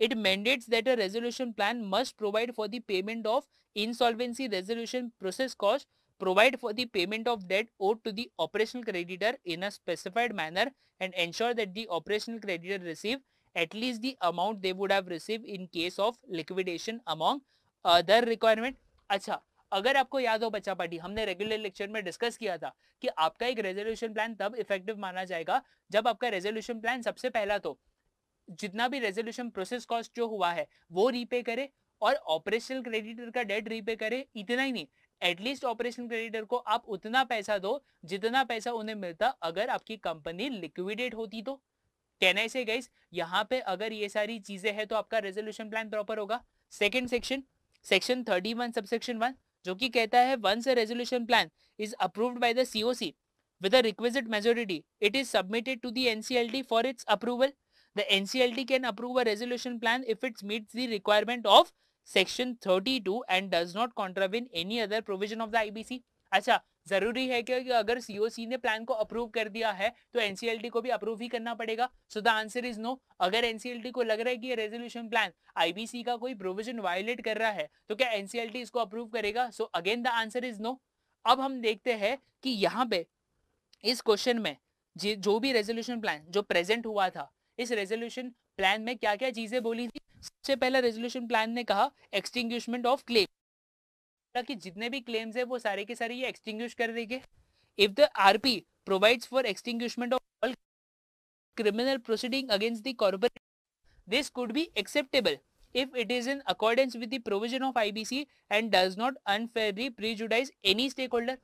it mandates that a resolution plan must provide for the payment of insolvency resolution process cost provide for the payment of debt owed to the operational creditor in a specified manner and ensure that the operational creditor receive at least the amount they would have received in case of liquidation among other requirement अच्छा अगर आपको याद हो बच्चा party हमने regular lecture में discuss किया था कि आपका एक रेजोल्यूशन प्लान तब इफेक्टिव माना जाएगा जब आपका रेजोल्यूशन प्लान सबसे पहला तो जितना भी रेजोल्यूशन प्रोसेस कॉस्ट जो हुआ है वो रीपे करे और ऑपरेशनल क्रेडिटर का डेट रीपे करे इतना ही नहीं एटलीस्ट ऑपरेशन क्रेडिटर को आप उतना पैसा दो जितना पैसा उन्हें मिलता अगर आपकी कंपनी लिक्विडेट होती तो कहने से गाइस यहाँ पे अगर ये सारी चीजें हैं तो आपका रेजोल्यूशन प्लान प्रॉपर होगा second section section thirty one subsection one जो कि कहता है once a resolution plan is approved by the COC with a requisite majority it is submitted to the nclt for its approval the nclt can approve a resolution plan if it meets the requirement of section 32 and does not contravene any other provision of the ibc acha जरूरी है क्योंकि अगर COC ने plan को approve कर दिया है तो एनसीएलटी को भी अप्रूव ही करना पड़ेगा so the answer is no अगर एनसीएलटी को लग रहा है कि ये रेजोल्यूशन प्लान आईबीसी का कोई प्रोविजन वायोलेट कर रहा है तो क्या एनसीएलटी इसको अप्रूव करेगा so again the answer is no अब हम देखते हैं कि यहाँ पे इस क्वेश्चन में जो भी रेजोल्यूशन प्लान जो प्रेजेंट हुआ था इस रेजोल्यूशन प्लान में क्या क्या चीजें बोली थी सबसे पहला रेजोल्यूशन प्लान ने कहा एक्सटिंग्विशमेंट ऑफ क्लेम ताकि जितने भी क्लेम्स है वो सारे के सारे ये एक्सटिंग्विश कर देंगे if the RP provides for extinguishment of all criminal proceeding against the corporate this could be acceptable if it is in accordance with the provision of IBC and does not unfairly prejudice any stakeholder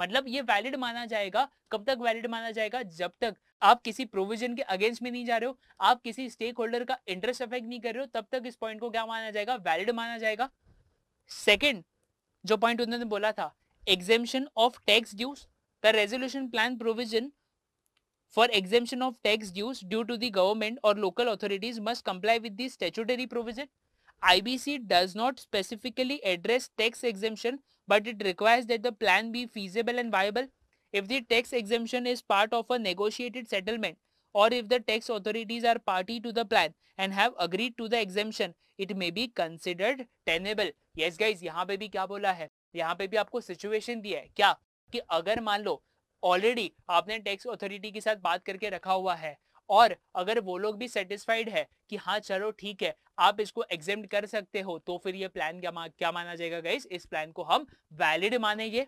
मतलब ये valid माना जाएगा कब तक valid माना जाएगा जब तक आप किसी प्रोविजन के अगेंस्ट में नहीं जा रहे हो आप किसी स्टेक होल्डर का इंटरेस्ट अफेक्ट नहीं कर रहे हो तब तक इस पॉइंट को क्या माना जाएगा वैलिड माना जाएगा सेकंड जो पॉइंट उन्होंने बोला था exemption of tax dues the resolution plan provision for exemption of tax dues due to the government और local authorities must comply with the statutory provision I B C does not specifically address tax exemption but it requires that the plan be feasible and viable if the tax exemption is part of a negotiated settlement or if the tax authorities are party to the plan and have agreed to the exemption, it may be considered tenable. Yes guys, यहाँ पे भी क्या बोला है यहाँ पे भी आपको सिचुएशन दिया है क्या कि अगर मान लो ऑलरेडी आपने टैक्स अथॉरिटी के साथ बात करके रखा हुआ है और अगर वो लोग भी सेटिस्फाइड है कि हाँ चलो ठीक है आप इसको एग्जाम कर सकते हो तो फिर ये प्लान क्या मा, क्या माना जाएगा गाइस इस प्लान को हम वैलिड मानेंगे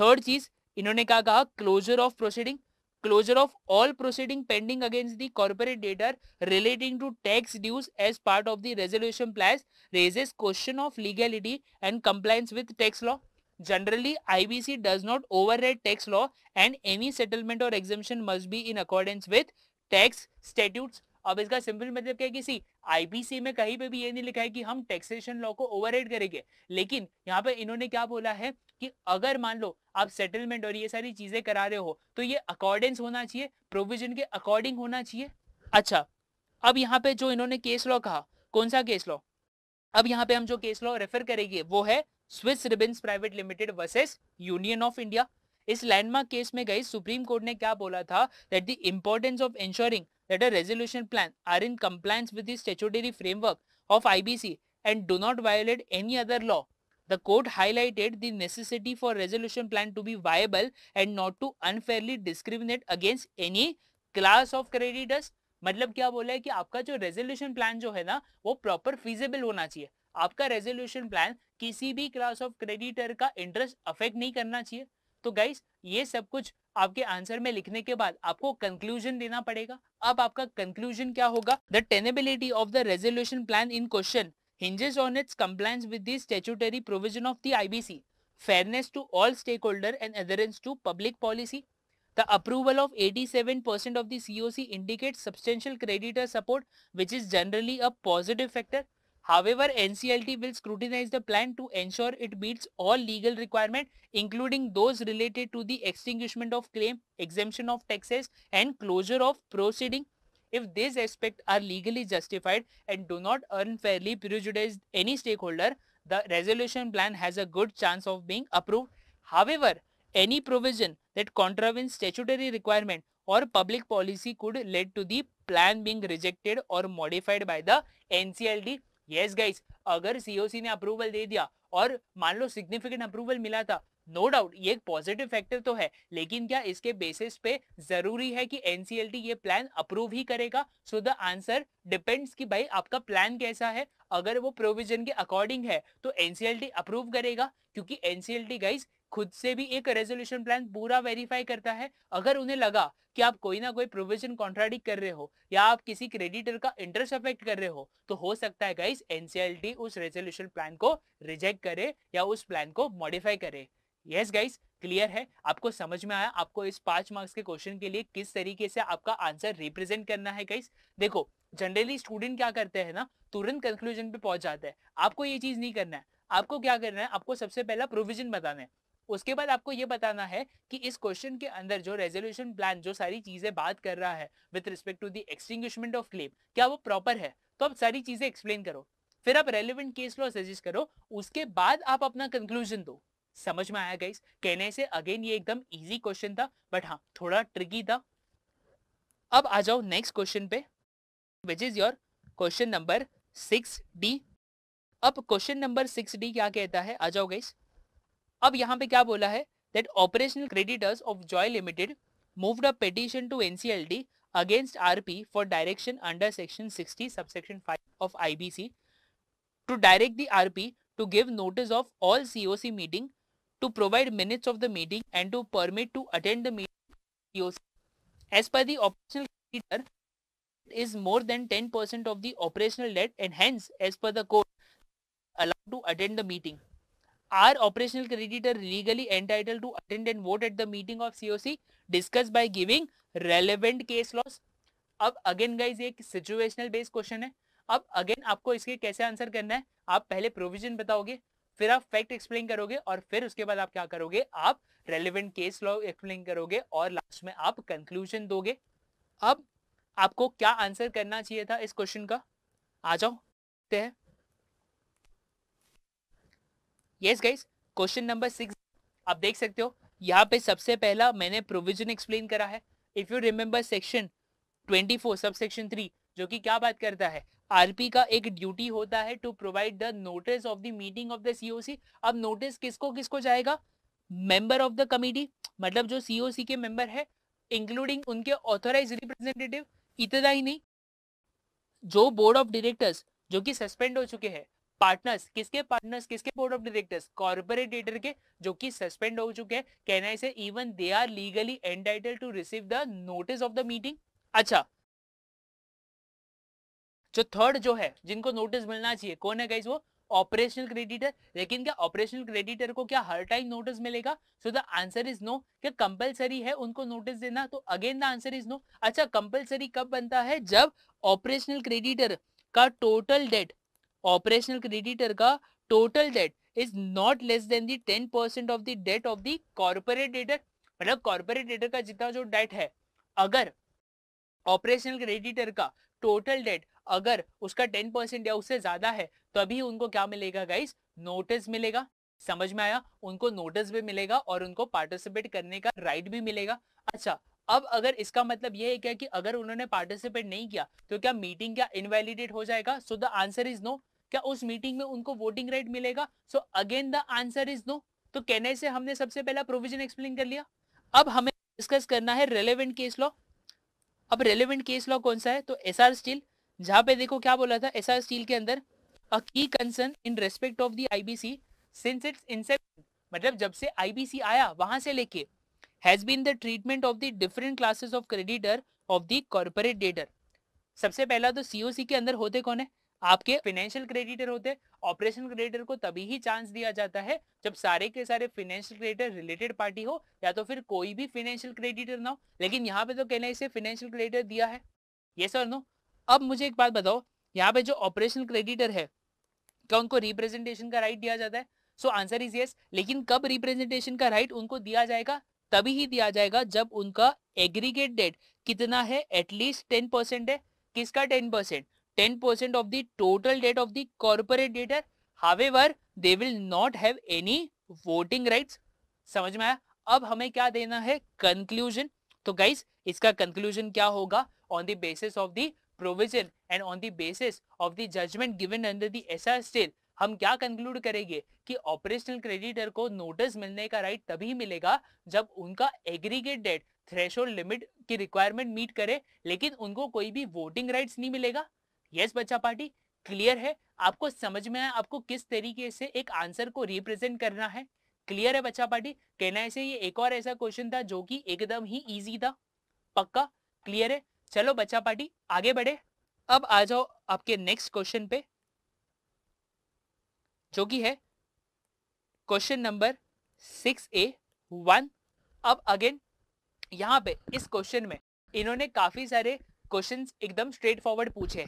थर्ड चीज इन्होंने क्या कहा closure of proceeding closure of all proceeding pending against the corporate debtor relating to tax dues as part of the resolution plan raises question of legality and compliance with tax law. Generally, IBC does not override tax law and any settlement or exemption must be in accordance with tax statutes. अब इसका simple मतलब क्या है कि सी IPC में कहीं पे भी ये नहीं लिखा है कि हम टैक्सेशन लॉ को ओवरराइड करेंगे लेकिन यहाँ पे इन्होंने क्या बोला है कि अगर मान लो आप सेटलमेंट और ये सारी चीजें करा रहे हो तो ये अकॉर्डेंस होना चाहिए प्रोविजन के अकॉर्डिंग होना चाहिए अच्छा अब यहाँ पे जो इन्होंने केस लॉ कहा कौन सा केस लॉ अब यहाँ पे हम जो केस लॉ रेफर करेंगे वो है Swiss ribbons private limited versus union of India इस लैंडमार्क केस में गई सुप्रीम कोर्ट ने क्या बोला था that the importance of ensuring that a resolution plan are in compliance with the statutory framework of IBC and do not violate any other law The court highlighted the necessity for resolution plan to be viable and not to unfairly discriminate against any class of creditors. मतलब क्या बोला है कि आपका जो resolution plan जो है ना वो प्रॉपर फिजेबल होना चाहिए आपका रेजोल्यूशन प्लान किसी भी क्लास ऑफ क्रेडिटर का इंटरेस्ट अफेक्ट नहीं करना चाहिए तो गाइस ये सब कुछ आपके आंसर में लिखने के बाद आपको कंक्लूजन देना पड़ेगा अब आपका कंक्लूजन क्या होगा the tenability of the resolution plan in question hinges on its compliance with the statutory provision of the IBC, fairness to all stakeholders and adherence to public policy. The approval of 87% of the COC indicates substantial creditor support which is generally a positive factor. However, NCLT will scrutinize the plan to ensure it meets all legal requirements including those related to the extinguishment of claim, exemption of taxes and closure of proceeding if these aspects are legally justified and do not unfairly prejudice any stakeholder, the resolution plan has a good chance of being approved. However, any provision that contravenes statutory requirement or public policy could lead to the plan being rejected or modified by the NCLD. Yes guys, अगर COC ने approval दे दिया और मान लो significant approval मिला था no no doubt ये एक पॉजिटिव फैक्टर तो है लेकिन क्या इसके बेसिस पे जरूरी है कि एनसीएलटी ये प्लान अप्रूव ही करेगा सो द आंसर डिपेंड्स कि भाई आपका प्लान कैसा है अगर वो प्रोविजन के अकॉर्डिंग है तो एनसीएलटी अप्रूव करेगा क्योंकि एनसीएलटी गाइस खुद से भी एक रेजोल्यूशन प्लान पूरा वेरीफाई करता है अगर उन्हें लगा कि आप कोई ना कोई प्रोविजन कॉन्ट्राडिक कर रहे हो या आप किसी क्रेडिटर का इंटरेस्ट अफेक्ट कर रहे हो तो हो सकता है गाइस एनसीएलटी उस रेजोल्यूशन प्लान को रिजेक्ट करे या उस प्लान को मॉडिफाई करे यस गाइस क्लियर है आपको समझ में आया आपको इस पांच मार्क्स के क्वेश्चन के लिए किस तरीके से आपका आंसर रिप्रेजेंट करना है गाइस देखो जनरली स्टूडेंट क्या करते हैं ना तुरंत कंक्लूजन पे पहुंच जाते हैं आपको ये चीज नहीं करना है आपको क्या करना है आपको सबसे पहला प्रोविजन बताना है उसके बाद आपको ये बताना है कि इस क्वेश्चन के अंदर जो रेजोल्यूशन प्लान जो सारी चीजें बात कर रहा है with respect to the extinguishment of claim क्या वो प्रॉपर है तो आप सारी चीजें एक्सप्लेन करो फिर आप रेलिवेंट केस लॉ सजेस्ट करो उसके बाद आप अपना कंक्लूजन दो समझ में आया गाइस कहने से अगेन ये एकदम इजी क्वेश्चन था बट हाँ थोड़ा ट्रिकी था अब आ जाओ नेक्स्ट क्वेश्चन पे which is your question number six D अब क्वेश्चन नंबर सिक्स डी क्या कहता है आ जाओ गाइस अब यहाँ पे क्या बोला है that operational creditors of joy limited moved a petition to NCLT against RP for direction under section 60 subsection 5 of IBC to direct the RP to give notice of all C meeting to provide minutes of the meeting and to permit to attend the meeting. As per the operational leader, is more than 10% of the operational debt and hence as per the code allowed to attend the meeting. Are operational creditor legally entitled to attend and vote at the meeting of COC? Discuss by giving relevant case laws. अब again guys एक situational based question है अब again आपको इसके कैसे answer करना है आप पहले प्रोविजन बताओगे फिर आप फैक्ट एक्सप्लेन करोगे और फिर उसके बाद आप क्या करोगे आप रेलिवेंट केस लॉ एक्सप्लेन करोगे और लास्ट में आप कंक्लूजन दोगे अब आपको क्या आंसर करना चाहिए था इस क्वेश्चन का आ जाओ हैं yes guys question number six आप देख सकते हो यहाँ पे सबसे पहला मैंने प्रोविजन एक्सप्लेन करा है if you remember section twenty four sub section three जो कि क्या बात करता है आरपी का एक ड्यूटी होता है to provide the notice of the meeting of the COC अब नोटिस किसको किसको जाएगा मेंबर ऑफ द कमिटी मतलब जो सीओसी के मेंबर है इंक्लूडिंग उनके ऑथोराइज रिप्रेजेंटेटिव इतना ही नहीं जो बोर्ड ऑफ डायरेक्टर्स जो कि सस्पेंड हो चुके हैं पार्टनर्स किसके पार्टनर्स किसके बोर्ड ऑफ डायरेक्टर्स कॉर्पोरेटर के जो कि सस्पेंड हो चुके हैं कहना से even they are legally entitle to receive the notice of the meeting अच्छा जो थर्ड जो है जिनको नोटिस मिलना चाहिए कौन है गाइज वो ऑपरेशनल क्रेडिटर लेकिन क्या ऑपरेशनल क्रेडिटर को क्या हर टाइम नोटिस मिलेगा so the answer is no क्या कंपलसरी है उनको नोटिस देना तो again the answer is no अच्छा कंपलसरी कब बनता है जब ऑपरेशनल क्रेडिटर का टोटल डेट ऑपरेशनल क्रेडिटर का total debt is not less than the ten percent of the date of the corporate debtor मतलब कॉर्पोरेट डेटर का जितना जो डेट है अगर ऑपरेशनल क्रेडिटर का टोटल डेट अगर उसका टेन परसेंट या उससे ज्यादा है तभी तो उनको क्या मिलेगा गाइस नोटिस मिलेगा समझ में आया उनको नोटिस भी मिलेगा और उनको पार्टिसिपेट करने का राइट भी मिलेगा अच्छा अब अगर इसका मतलब यह है क्या कि अगर उन्होंने पार्टिसिपेट नहीं किया तो क्या मीटिंग क्या इनवैलिडेट हो जाएगा so the answer is no क्या उस मीटिंग में उनको वोटिंग राइट मिलेगा so again the answer is no तो कहने से हमने सबसे पहला प्रोविजन एक्सप्लेन कर लिया अब हमें डिस्कस करना है रेलेवेंट केस लॉ अब रेलेवेंट केस लॉ कौन सा है तो एस स्टील जहां पे देखो क्या बोला था एस आर स्टील के अंदर अ की concern in respect of the IBC since its inception मतलब जब से आईबीसी आया वहां से लेके has been the treatment of the different classes of creditor of the corporate debtor सबसे पहला तो सीओसी के अंदर होते कौन है आपके फाइनेंशियल क्रेडिटर होते ऑपरेशन क्रेडिटर को तभी ही चांस दिया जाता है जब सारे के सारे फाइनेंशियल क्रेडिटर रिलेटेड पार्टी हो या तो फिर कोई भी फाइनेंशियल क्रेडिटर ना हो लेकिन यहाँ पे तो कहना इसे फाइनेंशियल क्रेडिटर दिया है ये सर नो अब मुझे एक बात बताओ यहाँ पे जो ऑपरेशन क्रेडिटर है क्या उनको रिप्रेजेंटेशन का राइट दिया जाता है सो आंसर इज यस लेकिन कब रिप्रेजेंटेशन का राइट उनको दिया जाएगा तभी ही दिया जाएगा जब उनका एग्रीगेट डेट कितना है एटलीस्ट टेन परसेंट है किसका ten percent ten percent of the total debt of the corporate debtor however they will not have any voting rights समझ में आया अब हमें क्या देना है कंक्लूजन तो गाइस इसका कंक्लूजन क्या होगा on the basis of the provision and on the basis of the judgement given under the Essar steel हम क्या कंक्लूड करेंगे कि ऑपरेशनल क्रेडिटर को नोटिस मिलने का राइट तभी मिलेगा जब उनका एग्रीगेट डेट थ्रेश लिमिट की रिक्वायरमेंट मीट करे लेकिन उनको कोई भी वोटिंग राइट्स नहीं मिलेगा यस yes, बच्चा पार्टी क्लियर है आपको समझ में आया आपको किस तरीके से एक आंसर को रिप्रेजेंट करना है क्लियर है बच्चा पार्टी कहना ऐसे ये एक और ऐसा क्वेश्चन था जो कि एकदम ही इजी था पक्का क्लियर है चलो बच्चा पार्टी आगे बढ़े अब आ जाओ आपके नेक्स्ट क्वेश्चन पे जो कि है question number six A one अब अगेन यहाँ पे इस क्वेश्चन में इन्होंने काफी सारे क्वेश्चंस एकदम स्ट्रेट फॉरवर्ड पूछे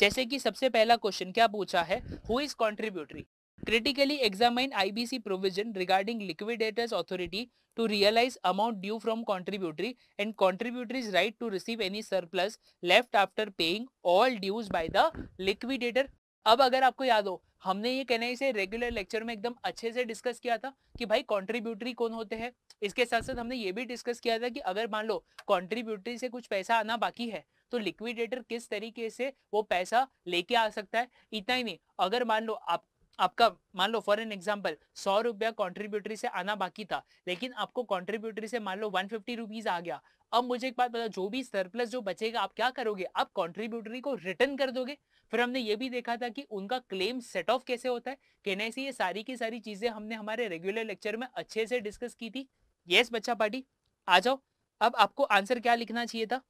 जैसे कि सबसे पहला क्वेश्चन क्या पूछा है who is contributory critically examine IBC provision regarding liquidator's authority to realize amount due from contributory and contributory's right to receive any surplus left after paying all dues by the liquidator. अब अगर आपको याद हो हमने ये कहना से regular lecture में एकदम अच्छे से डिस्कस किया था कि भाई कंट्रीब्यूटरी कौन होते हैं इसके साथ साथ हमने ये भी डिस्कस किया था कि अगर मान लो कंट्रीब्यूटरी से कुछ पैसा आना बाकी है तो लिक्विडेटर किस तरीके से वो पैसा लेके आ सकता है इतना ही नहीं अगर मान लो आप आपका मान लो फॉर एन एग्जाम्पल सौ रुपया कॉन्ट्रीब्यूटरी से आना बाकी था लेकिन आपको कॉन्ट्रीब्यूटरी से मान लो वन फिफ्टी रुपीज आ गया अब मुझे एक बात बताओ जो भी सरप्लस जो बचेगा आप क्या करोगे आप कॉन्ट्रीब्यूटरी को रिटर्न कर दोगे फिर हमने ये भी देखा था कि उनका क्लेम सेट ऑफ कैसे होता है कहने से ये सारी की सारी चीजें हमने हमारे रेगुलर लेक्चर में अच्छे से डिस्कस की थी यस बच्चा पार्टी आ जाओ अब आपको आंसर क्या लिखना चाहिए था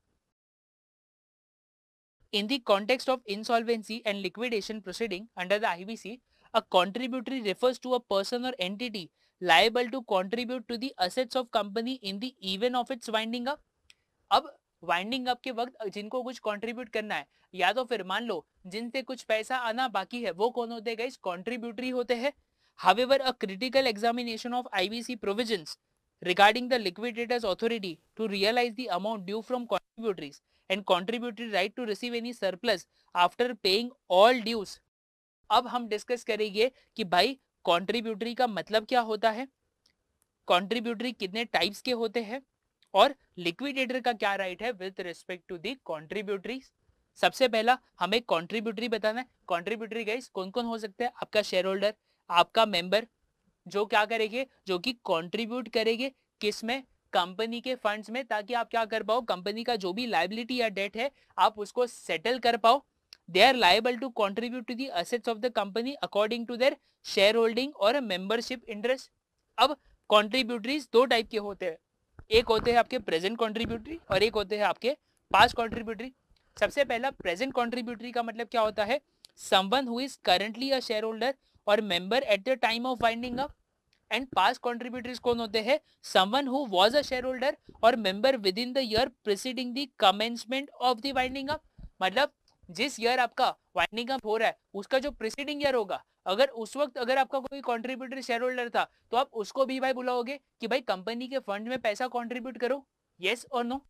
in the context of insolvency and liquidation proceeding under the IBC, A contributory refers to a person or entity liable to contribute to the assets of company in the event of its winding up. ab अब winding up के वक्त जिनको कुछ contribute करना है या तो फिर मान लो जिनसे कुछ पैसा आना बाकी है वो कौन होते guys contributory hote hai However, a critical examination of IBC provisions regarding the liquidator's authority to realize the amount due from contributories and contributory right to receive any surplus after paying all dues अब हम discuss करेंगे कि भाई contributory का मतलब क्या होता है कॉन्ट्रीब्यूटरी कितने टाइप्स के होते हैं और लिक्विडेटर का क्या राइट है with respect to the contributory सबसे पहला हमें कॉन्ट्रीब्यूटरी बताना है कॉन्ट्रीब्यूटरी गाइस कौन कौन हो सकते हैं आपका शेयर होल्डर आपका मेंबर जो क्या करेंगे जो कि कॉन्ट्रीब्यूट करेंगे किस में कंपनी के फंड्स में ताकि आप क्या कर पाओ कंपनी का जो भी लाइबिलिटी या डेट है आप उसको सेटल कर पाओ they are liable to contribute to the assets of the company according to their shareholding or a membership interest अब कॉन्ट्रीब्यूटरीज दो टाइप के होते हैं एक होते हैं आपके प्रेजेंट कॉन्ट्रीब्यूटरी और एक होते हैं आपके पास्ट कॉन्ट्रीब्यूटरी सबसे पहला प्रेजेंट कॉन्ट्रीब्यूटरी का मतलब क्या होता है someone who is currently a share holder और member at the time of winding up and past contributories कौन होते हैं someone who was a share holder और member within the year preceding the commencement of the winding up मतलब जिस year आपका winding up हो रहा है उसका जो प्रिसीडिंग ईयर होगा अगर उस वक्त अगर आपका कोई कॉन्ट्रीब्यूटर शेयर होल्डर था तो आप उसको भी भाई बुलाओगे कि भाई कंपनी के फंड में पैसा कॉन्ट्रीब्यूट करो येस और नो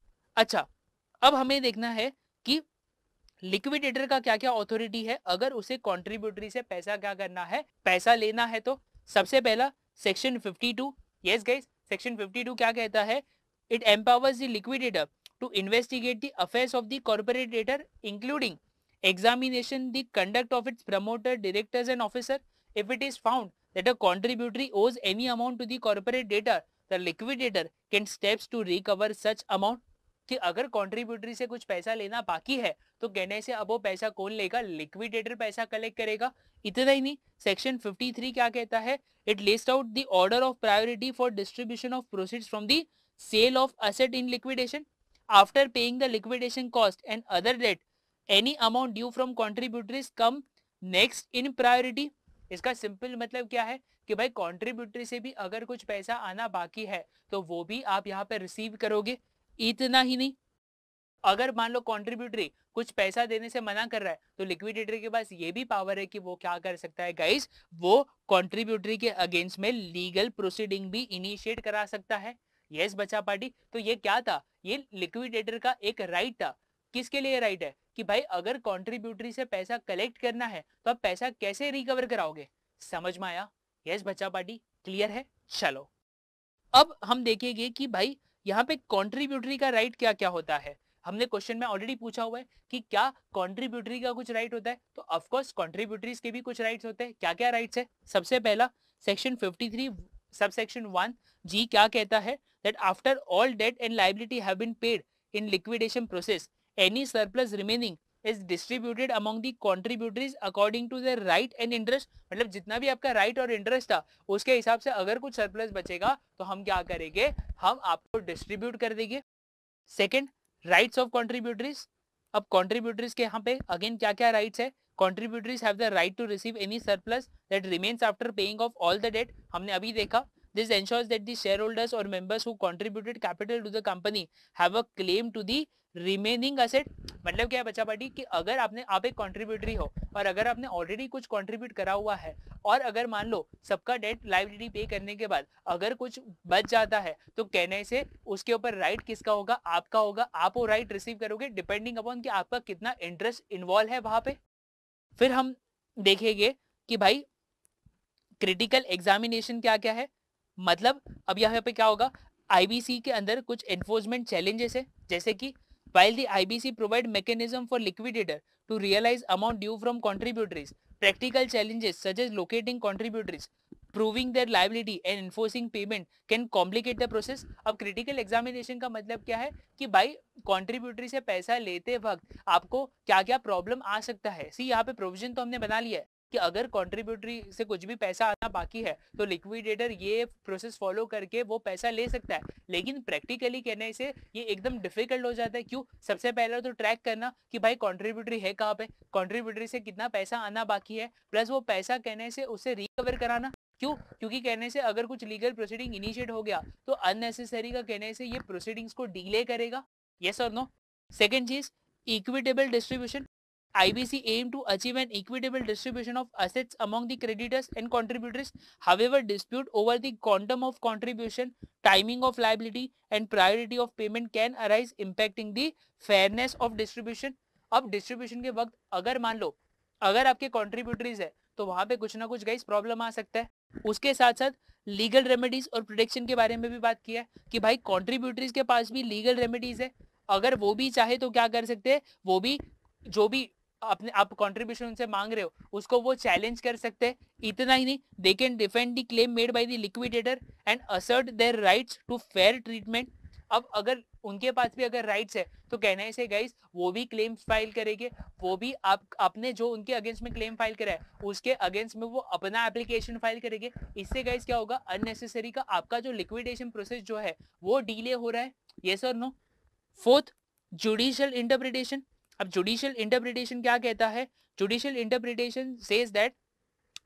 अच्छा अब हमें देखना है कि लिक्विडेटर का क्या क्या ऑथोरिटी है अगर उसे कॉन्ट्रीब्यूटरी से पैसा क्या करना है पैसा लेना है तो सबसे पहला सेक्शन 52 यस गाइस सेक्शन 52 क्या कहता है it empowers the liquidator to investigate the affairs of the corporate debtor including examination the conduct of its promoter, directors and officer. If it is found that a contributory owes any amount to the corporate debtor, the liquidator can steps to recover such amount. कि अगर contributory से कुछ पैसा लेना बाकी है तो कहने से अब वो पैसा कौन लेगा लिक्विडेटर पैसा कलेक्ट करेगा इतना ही नहीं सेक्शन 53 क्या कहता है it list out the order of priority for distribution of proceeds from the sale of asset in liquidation after paying the liquidation cost and other debt any amount due from contributories come next in priority इसका simple मतलब क्या है कि भाई contributory से भी अगर कुछ पैसा आना बाकी है तो वो भी आप यहाँ पे रिसीव करोगे इतना ही नहीं अगर मान लो कॉन्ट्रीब्यूटरी कुछ पैसा देने से मना कर रहा है तो लिक्विडेटर के पास ये भी पावर है कि वो क्या कर सकता है गाइस वो कॉन्ट्रीब्यूटरी के अगेंस्ट में लीगल प्रोसीडिंग भी इनिशिएट करा सकता है यस बचा पार्टी तो ये क्या था ये लिक्विडेटर का एक राइट था किसके लिए राइट है कि भाई अगर कॉन्ट्रीब्यूटरी से पैसा कलेक्ट करना है तो आप पैसा कैसे रिकवर कराओगे समझ में आया यस बच्चा पार्टी क्लियर है चलो अब हम देखेंगे कि भाई यहाँ पे कॉन्ट्रीब्यूटरी का राइट क्या क्या होता है हमने क्वेश्चन में ऑलरेडी पूछा हुआ है कि क्या कॉन्ट्रीब्यूटरी का कुछ राइट होता है तो ऑफकोर्स कॉन्ट्रीब्यूटरीज के भी कुछ राइट होते हैं क्या क्या राइट है सबसे पहला सेक्शन 53 सब सेक्शन वन जी क्या कहता है that after all debt and liability have been paid in liquidation process any surplus remaining is distributed among the contributories according to their right and interest मतलब जितना भी आपका राइट और interest था उसके हिसाब से अगर कुछ सरप्लस बचेगा तो हम क्या करेंगे हम आपको डिस्ट्रीब्यूट कर देंगे सेकेंड राइट्स ऑफ कॉन्ट्रीब्यूटरीज अब कॉन्ट्रीब्यूटरीज के यहाँ पे अगेन क्या क्या राइट्स है contributories have the right to receive any surplus that remains after paying off all the debt हमने अभी देखा This ensures that the shareholders or members who contributed capital to the company have a claim to the remaining asset मतलब क्या है बच्चा party कि अगर आपने आप एक कॉन्ट्रीब्यूटरी हो और अगर आपने ऑलरेडी कुछ कॉन्ट्रीब्यूट करा हुआ है और अगर मान लो सबका डेट लाइबिलिटी पे करने के बाद अगर कुछ बच जाता है तो कहने से उसके ऊपर राइट किसका होगा आपका होगा आप वो राइट रिसीव करोगे डिपेंडिंग अपॉन कि आपका कितना इंटरेस्ट इन्वॉल्व है वहां पे फिर हम देखेंगे कि भाई क्रिटिकल एग्जामिनेशन क्या क्या है मतलब अब यहाँ पे क्या होगा आईबीसी के अंदर कुछ एनफोर्समेंट चैलेंजेस है जैसे कि while the IBC provide mechanism for liquidator to realize amount due from contributors, practical challenges such as locating contributors, proving their liability and enforcing payment can complicate the process. अब critical examination का मतलब क्या है कि भाई contributory से पैसा लेते वक्त आपको क्या क्या problem आ सकता है See यहाँ पे provision तो हमने बना लिया है कि अगर कॉन्ट्रीब्यूटरी से कुछ भी पैसा आना बाकी है तो लिक्विडेटर ये प्रोसेस फॉलो करके वो पैसा ले सकता है लेकिन प्रैक्टिकली कहने से ये एकदम डिफिकल्ट हो जाता है क्यों सबसे पहले तो ट्रैक करना कि भाई कॉन्ट्रीब्यूटरी है कहाँ पे कॉन्ट्रीब्यूटरी से कितना पैसा आना बाकी है प्लस वो पैसा कहने से उसे रिकवर कराना क्यों क्योंकि कहने से अगर कुछ लीगल प्रोसीडिंग इनिशिएट हो गया तो अननेसेसरी का कहने से ये प्रोसीडिंग्स को डिले करेगा यस और नो सेकेंड चीज equitable distribution IBC aim to achieve an equitable distribution of assets among the creditors and contributors. However, dispute over the quantum of contribution, timing of liability and priority of payment can arise impacting the fairness of distribution. अब distribution के वक्त अगर मान लो अगर आपके contributors है तो वहाँ पे कुछ ना कुछ गाइस problem आ सकता है उसके साथ साथ लीगल रेमेडीज और प्रोटेक्शन के बारे में भी बात किया है कि भाई कॉन्ट्रीब्यूटरीज के पास भी लीगल रेमेडीज है अगर वो भी चाहे तो क्या कर सकते हैं वो भी जो भी अपने आप कंट्रीब्यूशन उनसे मांग रहे हो उसको वो चैलेंज कर सकते हैं इतना ही नहीं they can defend the claim made by the liquidator and assert their rights to fair treatment अब अगर उनके पास भी अगर राइट्स है तो कहने से गाइस वो भी क्लेम फाइल करेंगे वो भी आप अपने जो उनके अगेंस्ट में क्लेम फाइल करा है उसके अगेंस्ट में वो अपना एप्लीकेशन फाइल करेंगे इससे गाइस क्या होगा अननेसेसरी का आपका जो लिक्विडेशन प्रोसेस जो है वो डिले हो रहा है ये sir no fourth judicial interpretation अब जुडिशियल इंटरप्रिटेशन क्या कहता है judicial interpretation says that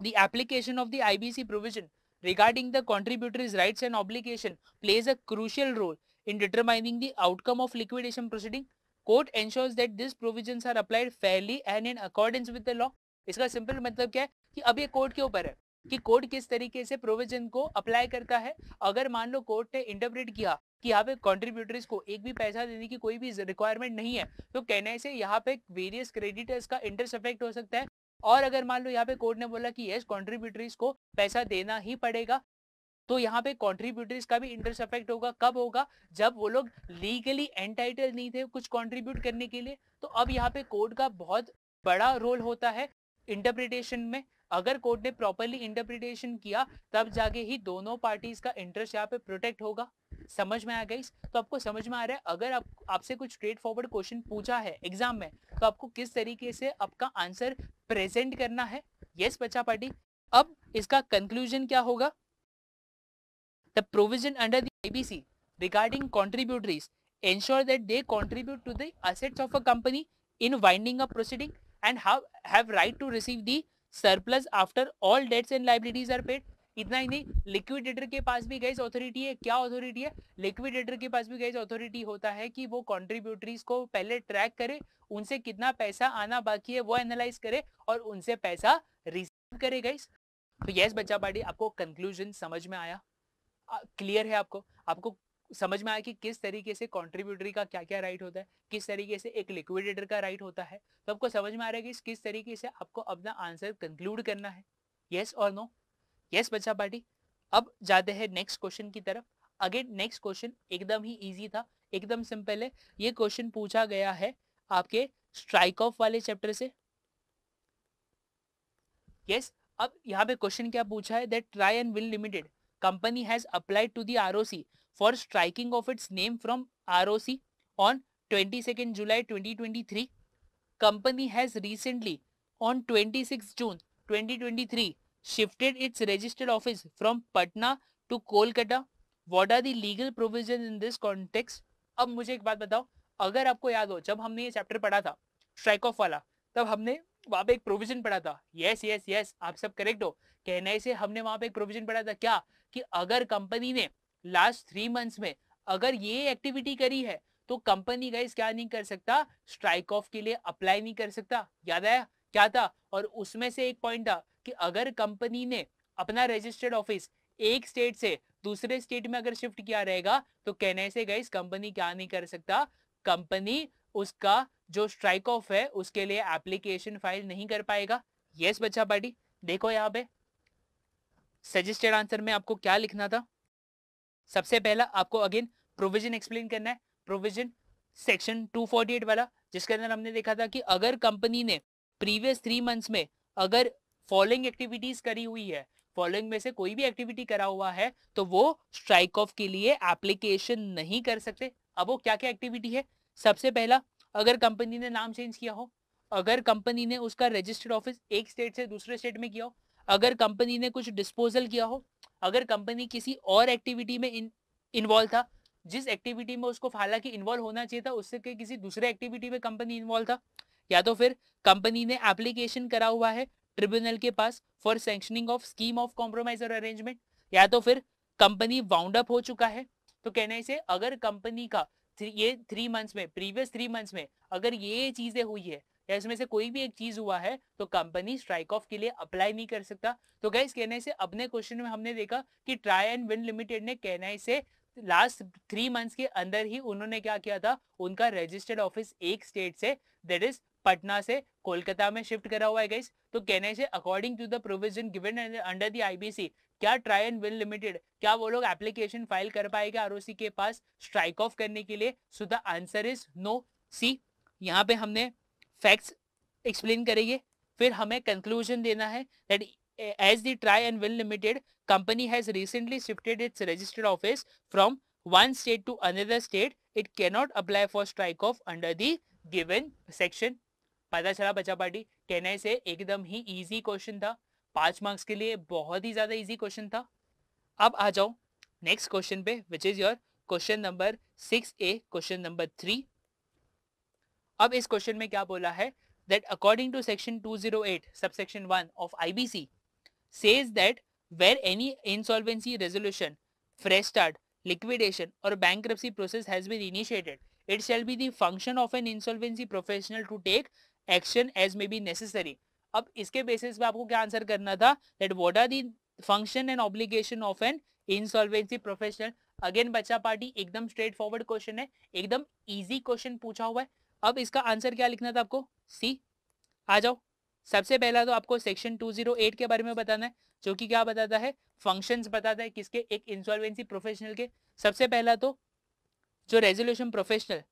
the application of the IBC provision regarding the contributories rights and obligation plays a crucial role in determining the outcome of liquidation proceeding court ensures that this provision are applied fairly and in accordance with the law इसका simple मतलब क्या है कि अब ये court के ऊपर है कि कोर्ट किस तरीके से प्रोविजन को अप्लाई करता है अगर मान लो कोर्ट ने इंटरप्रेट किया कि यहाँ पे कॉन्ट्रीब्यूटर्स को एक भी पैसा देने की कोई भी रिक्वायरमेंट नहीं है तो कहने से यहाँ पे वेरियस क्रेडिटर्स का इंटरेस्ट अफेक्ट हो सकता है और अगर मान लो यहाँ पे कोर्ट ने बोला कि यस कॉन्ट्रीब्यूटरीज को पैसा देना ही पड़ेगा तो यहाँ पे कॉन्ट्रीब्यूटरीज का भी इंटरेस्ट अफेक्ट होगा कब होगा जब वो लोग लीगली एंटाइटल नहीं थे कुछ कॉन्ट्रीब्यूट करने के लिए तो अब यहाँ पे कोर्ट का बहुत बड़ा रोल होता है इंटरप्रिटेशन में अगर कोर्ट ने प्रॉपरली इंटरप्रिटेशन किया तब जाके ही दोनों पार्टीज का इंटरेस्ट यहाँ पे प्रोटेक्ट होगा समझ में आ गई तो आपको समझ में आ रहा है अगर आप आपसे कुछ स्ट्रेट फॉरवर्ड क्वेश्चन पूछा है एग्जाम में तो आपको किस तरीके से आपका आंसर प्रेजेंट करना है यस बच्चा पार्टी अब इसका कंक्लूजन क्या होगा the provision under the regarding contributories ensure that they contribute to the assets of a company in winding a proceeding and proceeding and have, have right to surplus after all debts and liabilities are paid इतना ही नहीं liquidator के पास भी gas authority है क्या authority है liquidator के पास भी गैस अथॉरिटी होता है कि वो कॉन्ट्रीब्यूटरीज को पहले ट्रैक करे उनसे कितना पैसा आना बाकी है वो एनालाइज करे और उनसे पैसा रिसीव करे गैस तो यस बच्चा पार्टी आपको कंक्लूजन समझ में आया क्लियर है आपको आपको समझ में आया कि किस तरीके से कॉन्ट्रीब्यूटरी का क्या क्या राइट होता है किस तरीके से एक लिक्विडेटर का राइट होता है तो आपको समझ में आ रहा है कि किस तरीके से आपको अपना आंसर कंक्लूड करना है येस और नो येस बच्चा पार्टी अब जाते हैं नेक्स्ट क्वेश्चन की तरफ अगेन नेक्स्ट क्वेश्चन एकदम ही ईजी था एकदम सिंपल है ये क्वेश्चन पूछा गया है आपके स्ट्राइक ऑफ वाले चैप्टर से यस yes, अब यहाँ पे क्वेश्चन क्या पूछा है that try and will limited company has applied to the ROC for striking of its name from ROC on 22nd July 2023. Company has recently on 26 June 2023 shifted its registered office from Patna to Kolkata. What are the legal provisions in this context? अब मुझे एक बात बताओ अगर आपको याद हो जब हमने ये चैप्टर पढ़ा था स्ट्राइक ऑफ वाला तब हमने वहां पे एक प्रोविजन पड़ा था यस यस यस आप सब करेक्ट हो कहने से हमने वहां पे एक प्रोविजन पड़ा था क्या कि अगर कंपनी ने लास्ट थ्री मंथ्स में अगर ये एक्टिविटी करी है तो कंपनी गाइस क्या नहीं कर सकता स्ट्राइक ऑफ के लिए अप्लाई नहीं कर सकता याद आया क्या था और उसमें से एक पॉइंट था कि अगर कंपनी ने अपना रजिस्टर्ड ऑफिस एक स्टेट से दूसरे स्टेट में अगर शिफ्ट किया रहेगा तो कहने से गाइस कंपनी क्या नहीं कर सकता कंपनी उसका जो स्ट्राइक ऑफ है उसके लिए एप्लीकेशन फाइल नहीं कर पाएगा यस yes, बच्चा पार्टी देखो यहाँ पे सजेस्टेड आंसर में आपको क्या लिखना था सबसे पहला आपको अगेन प्रोविजन एक्सप्लेन करना है प्रोविजन सेक्शन 248 वाला जिसके अंदर हमने देखा था कि अगर कंपनी ने प्रीवियस थ्री मंथ्स में अगर फॉलोइंग एक्टिविटीज करी हुई है फॉलोइंग में से कोई भी एक्टिविटी करा हुआ है तो वो स्ट्राइक ऑफ के लिए एप्लीकेशन नहीं कर सकते अब वो क्या क्या एक्टिविटी है सबसे पहला अगर कंपनी ने नाम चेंज किया हो अगर कंपनी ने उसका रजिस्टर्ड ऑफिस एक स्टेट से दूसरे स्टेट में किया हो अगर कंपनी ने कुछ डिस्पोजल किया हो अगर कंपनी किसी और एक्टिविटी में इन्वॉल्व था जिस एक्टिविटी में उसको हालांकि इन्वॉल्व होना चाहिए था उससे किसी दूसरे एक्टिविटी में कंपनी इन्वॉल्व था या तो फिर कंपनी ने एप्लीकेशन करा हुआ है ट्रिब्यूनल के पास for sanctioning of scheme of compromise और अरेंजमेंट या तो फिर कंपनी वाउंड अप हो चुका है तो कहने से अगर कंपनी का ये थ्री मंथ्स में प्रीवियस थ्री मंथ्स में अगर ये चीजें हुई है या इसमें से कोई भी एक चीज हुआ है तो कंपनी स्ट्राइक ऑफ के लिए अप्लाई नहीं कर सकता तो गैस कहने से अपने क्वेश्चन में हमने देखा कि ट्राई एंड विन लिमिटेड ने कहना से लास्ट थ्री मंथ्स के अंदर ही उन्होंने क्या किया था उनका रजिस्टर्ड ऑफिस एक स्टेट से दैट इज पटना से कोलकाता में शिफ्ट करा हुआ है गैस तो कहने से according to the provision given under the IBC क्या ट्राई एंड विन लिमिटेड क्या वो लोग एप्लीकेशन फाइल कर पाएंगे आर के पास स्ट्राइक ऑफ करने के लिए so the answer is no see यहाँ पे हमने फैक्ट्स एक्सप्लेन करेंगे फिर हमें कंक्लूजन देना है that as the try and win limited company has recently shifted its registered office from one state to another state it cannot apply for strike off under the given section पता चला बचा party कहने से एकदम ही easy question था पांच marks के लिए बहुत ही ज्यादा इजी क्वेश्चन था अब आ जाओ नेक्स्ट क्वेश्चन पे which is your question number six A question number three अब इस क्वेश्चन में क्या बोला है that according to section 208 subsection 1 of IBC says that where any insolvency resolution fresh start liquidation or bankruptcy process has been initiated it shall be the function of an insolvency professional to take action as may be necessary अब इसके basis पे आपको क्या answer करना था that what are the function and obligation of an insolvency professional again बच्चा party एकदम straight forward question है एकदम इजी क्वेश्चन पूछा हुआ है अब इसका आंसर क्या लिखना था आपको सी आ जाओ सबसे पहला तो आपको सेक्शन 208 के बारे में बताना है जो कि क्या बताता है फंक्शंस बताता है किसके एक इंसॉल्वेंसी प्रोफेशनल के सबसे पहला तो जो रेजोल्यूशन प्रोफेशनल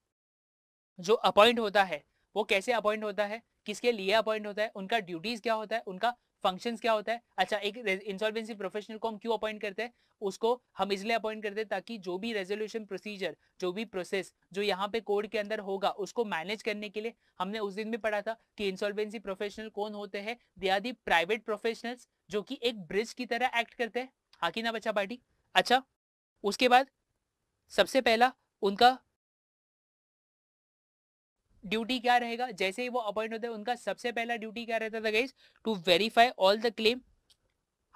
जो अपॉइंट होता है वो कैसे अपॉइंट होता है किसके लिए अपॉइंट होता है उनका ड्यूटीज क्या होता है उनका फंक्शन क्या होता है अच्छा एक इंसॉल्वेंसी प्रोफेशनल को हम क्यों अपॉइंट करते हैं उसको हम इसलिए अपॉइंट करते हैं ताकि जो भी रेजोल्यूशन प्रोसीजर जो भी प्रोसेस जो यहाँ पे कोड के अंदर होगा उसको मैनेज करने के लिए हमने उस दिन भी पढ़ा था कि इंसॉल्वेंसी प्रोफेशनल कौन होते हैं they are the private professionals जो कि एक ब्रिज की तरह एक्ट करते हैं हाकि ना बच्चा पार्टी अच्छा उसके बाद सबसे पहला उनका ड्यूटी क्या रहेगा जैसे ही वो अपॉइंट होते हैं उनका सबसे पहला ड्यूटी क्या रहता था guys to verify all the claim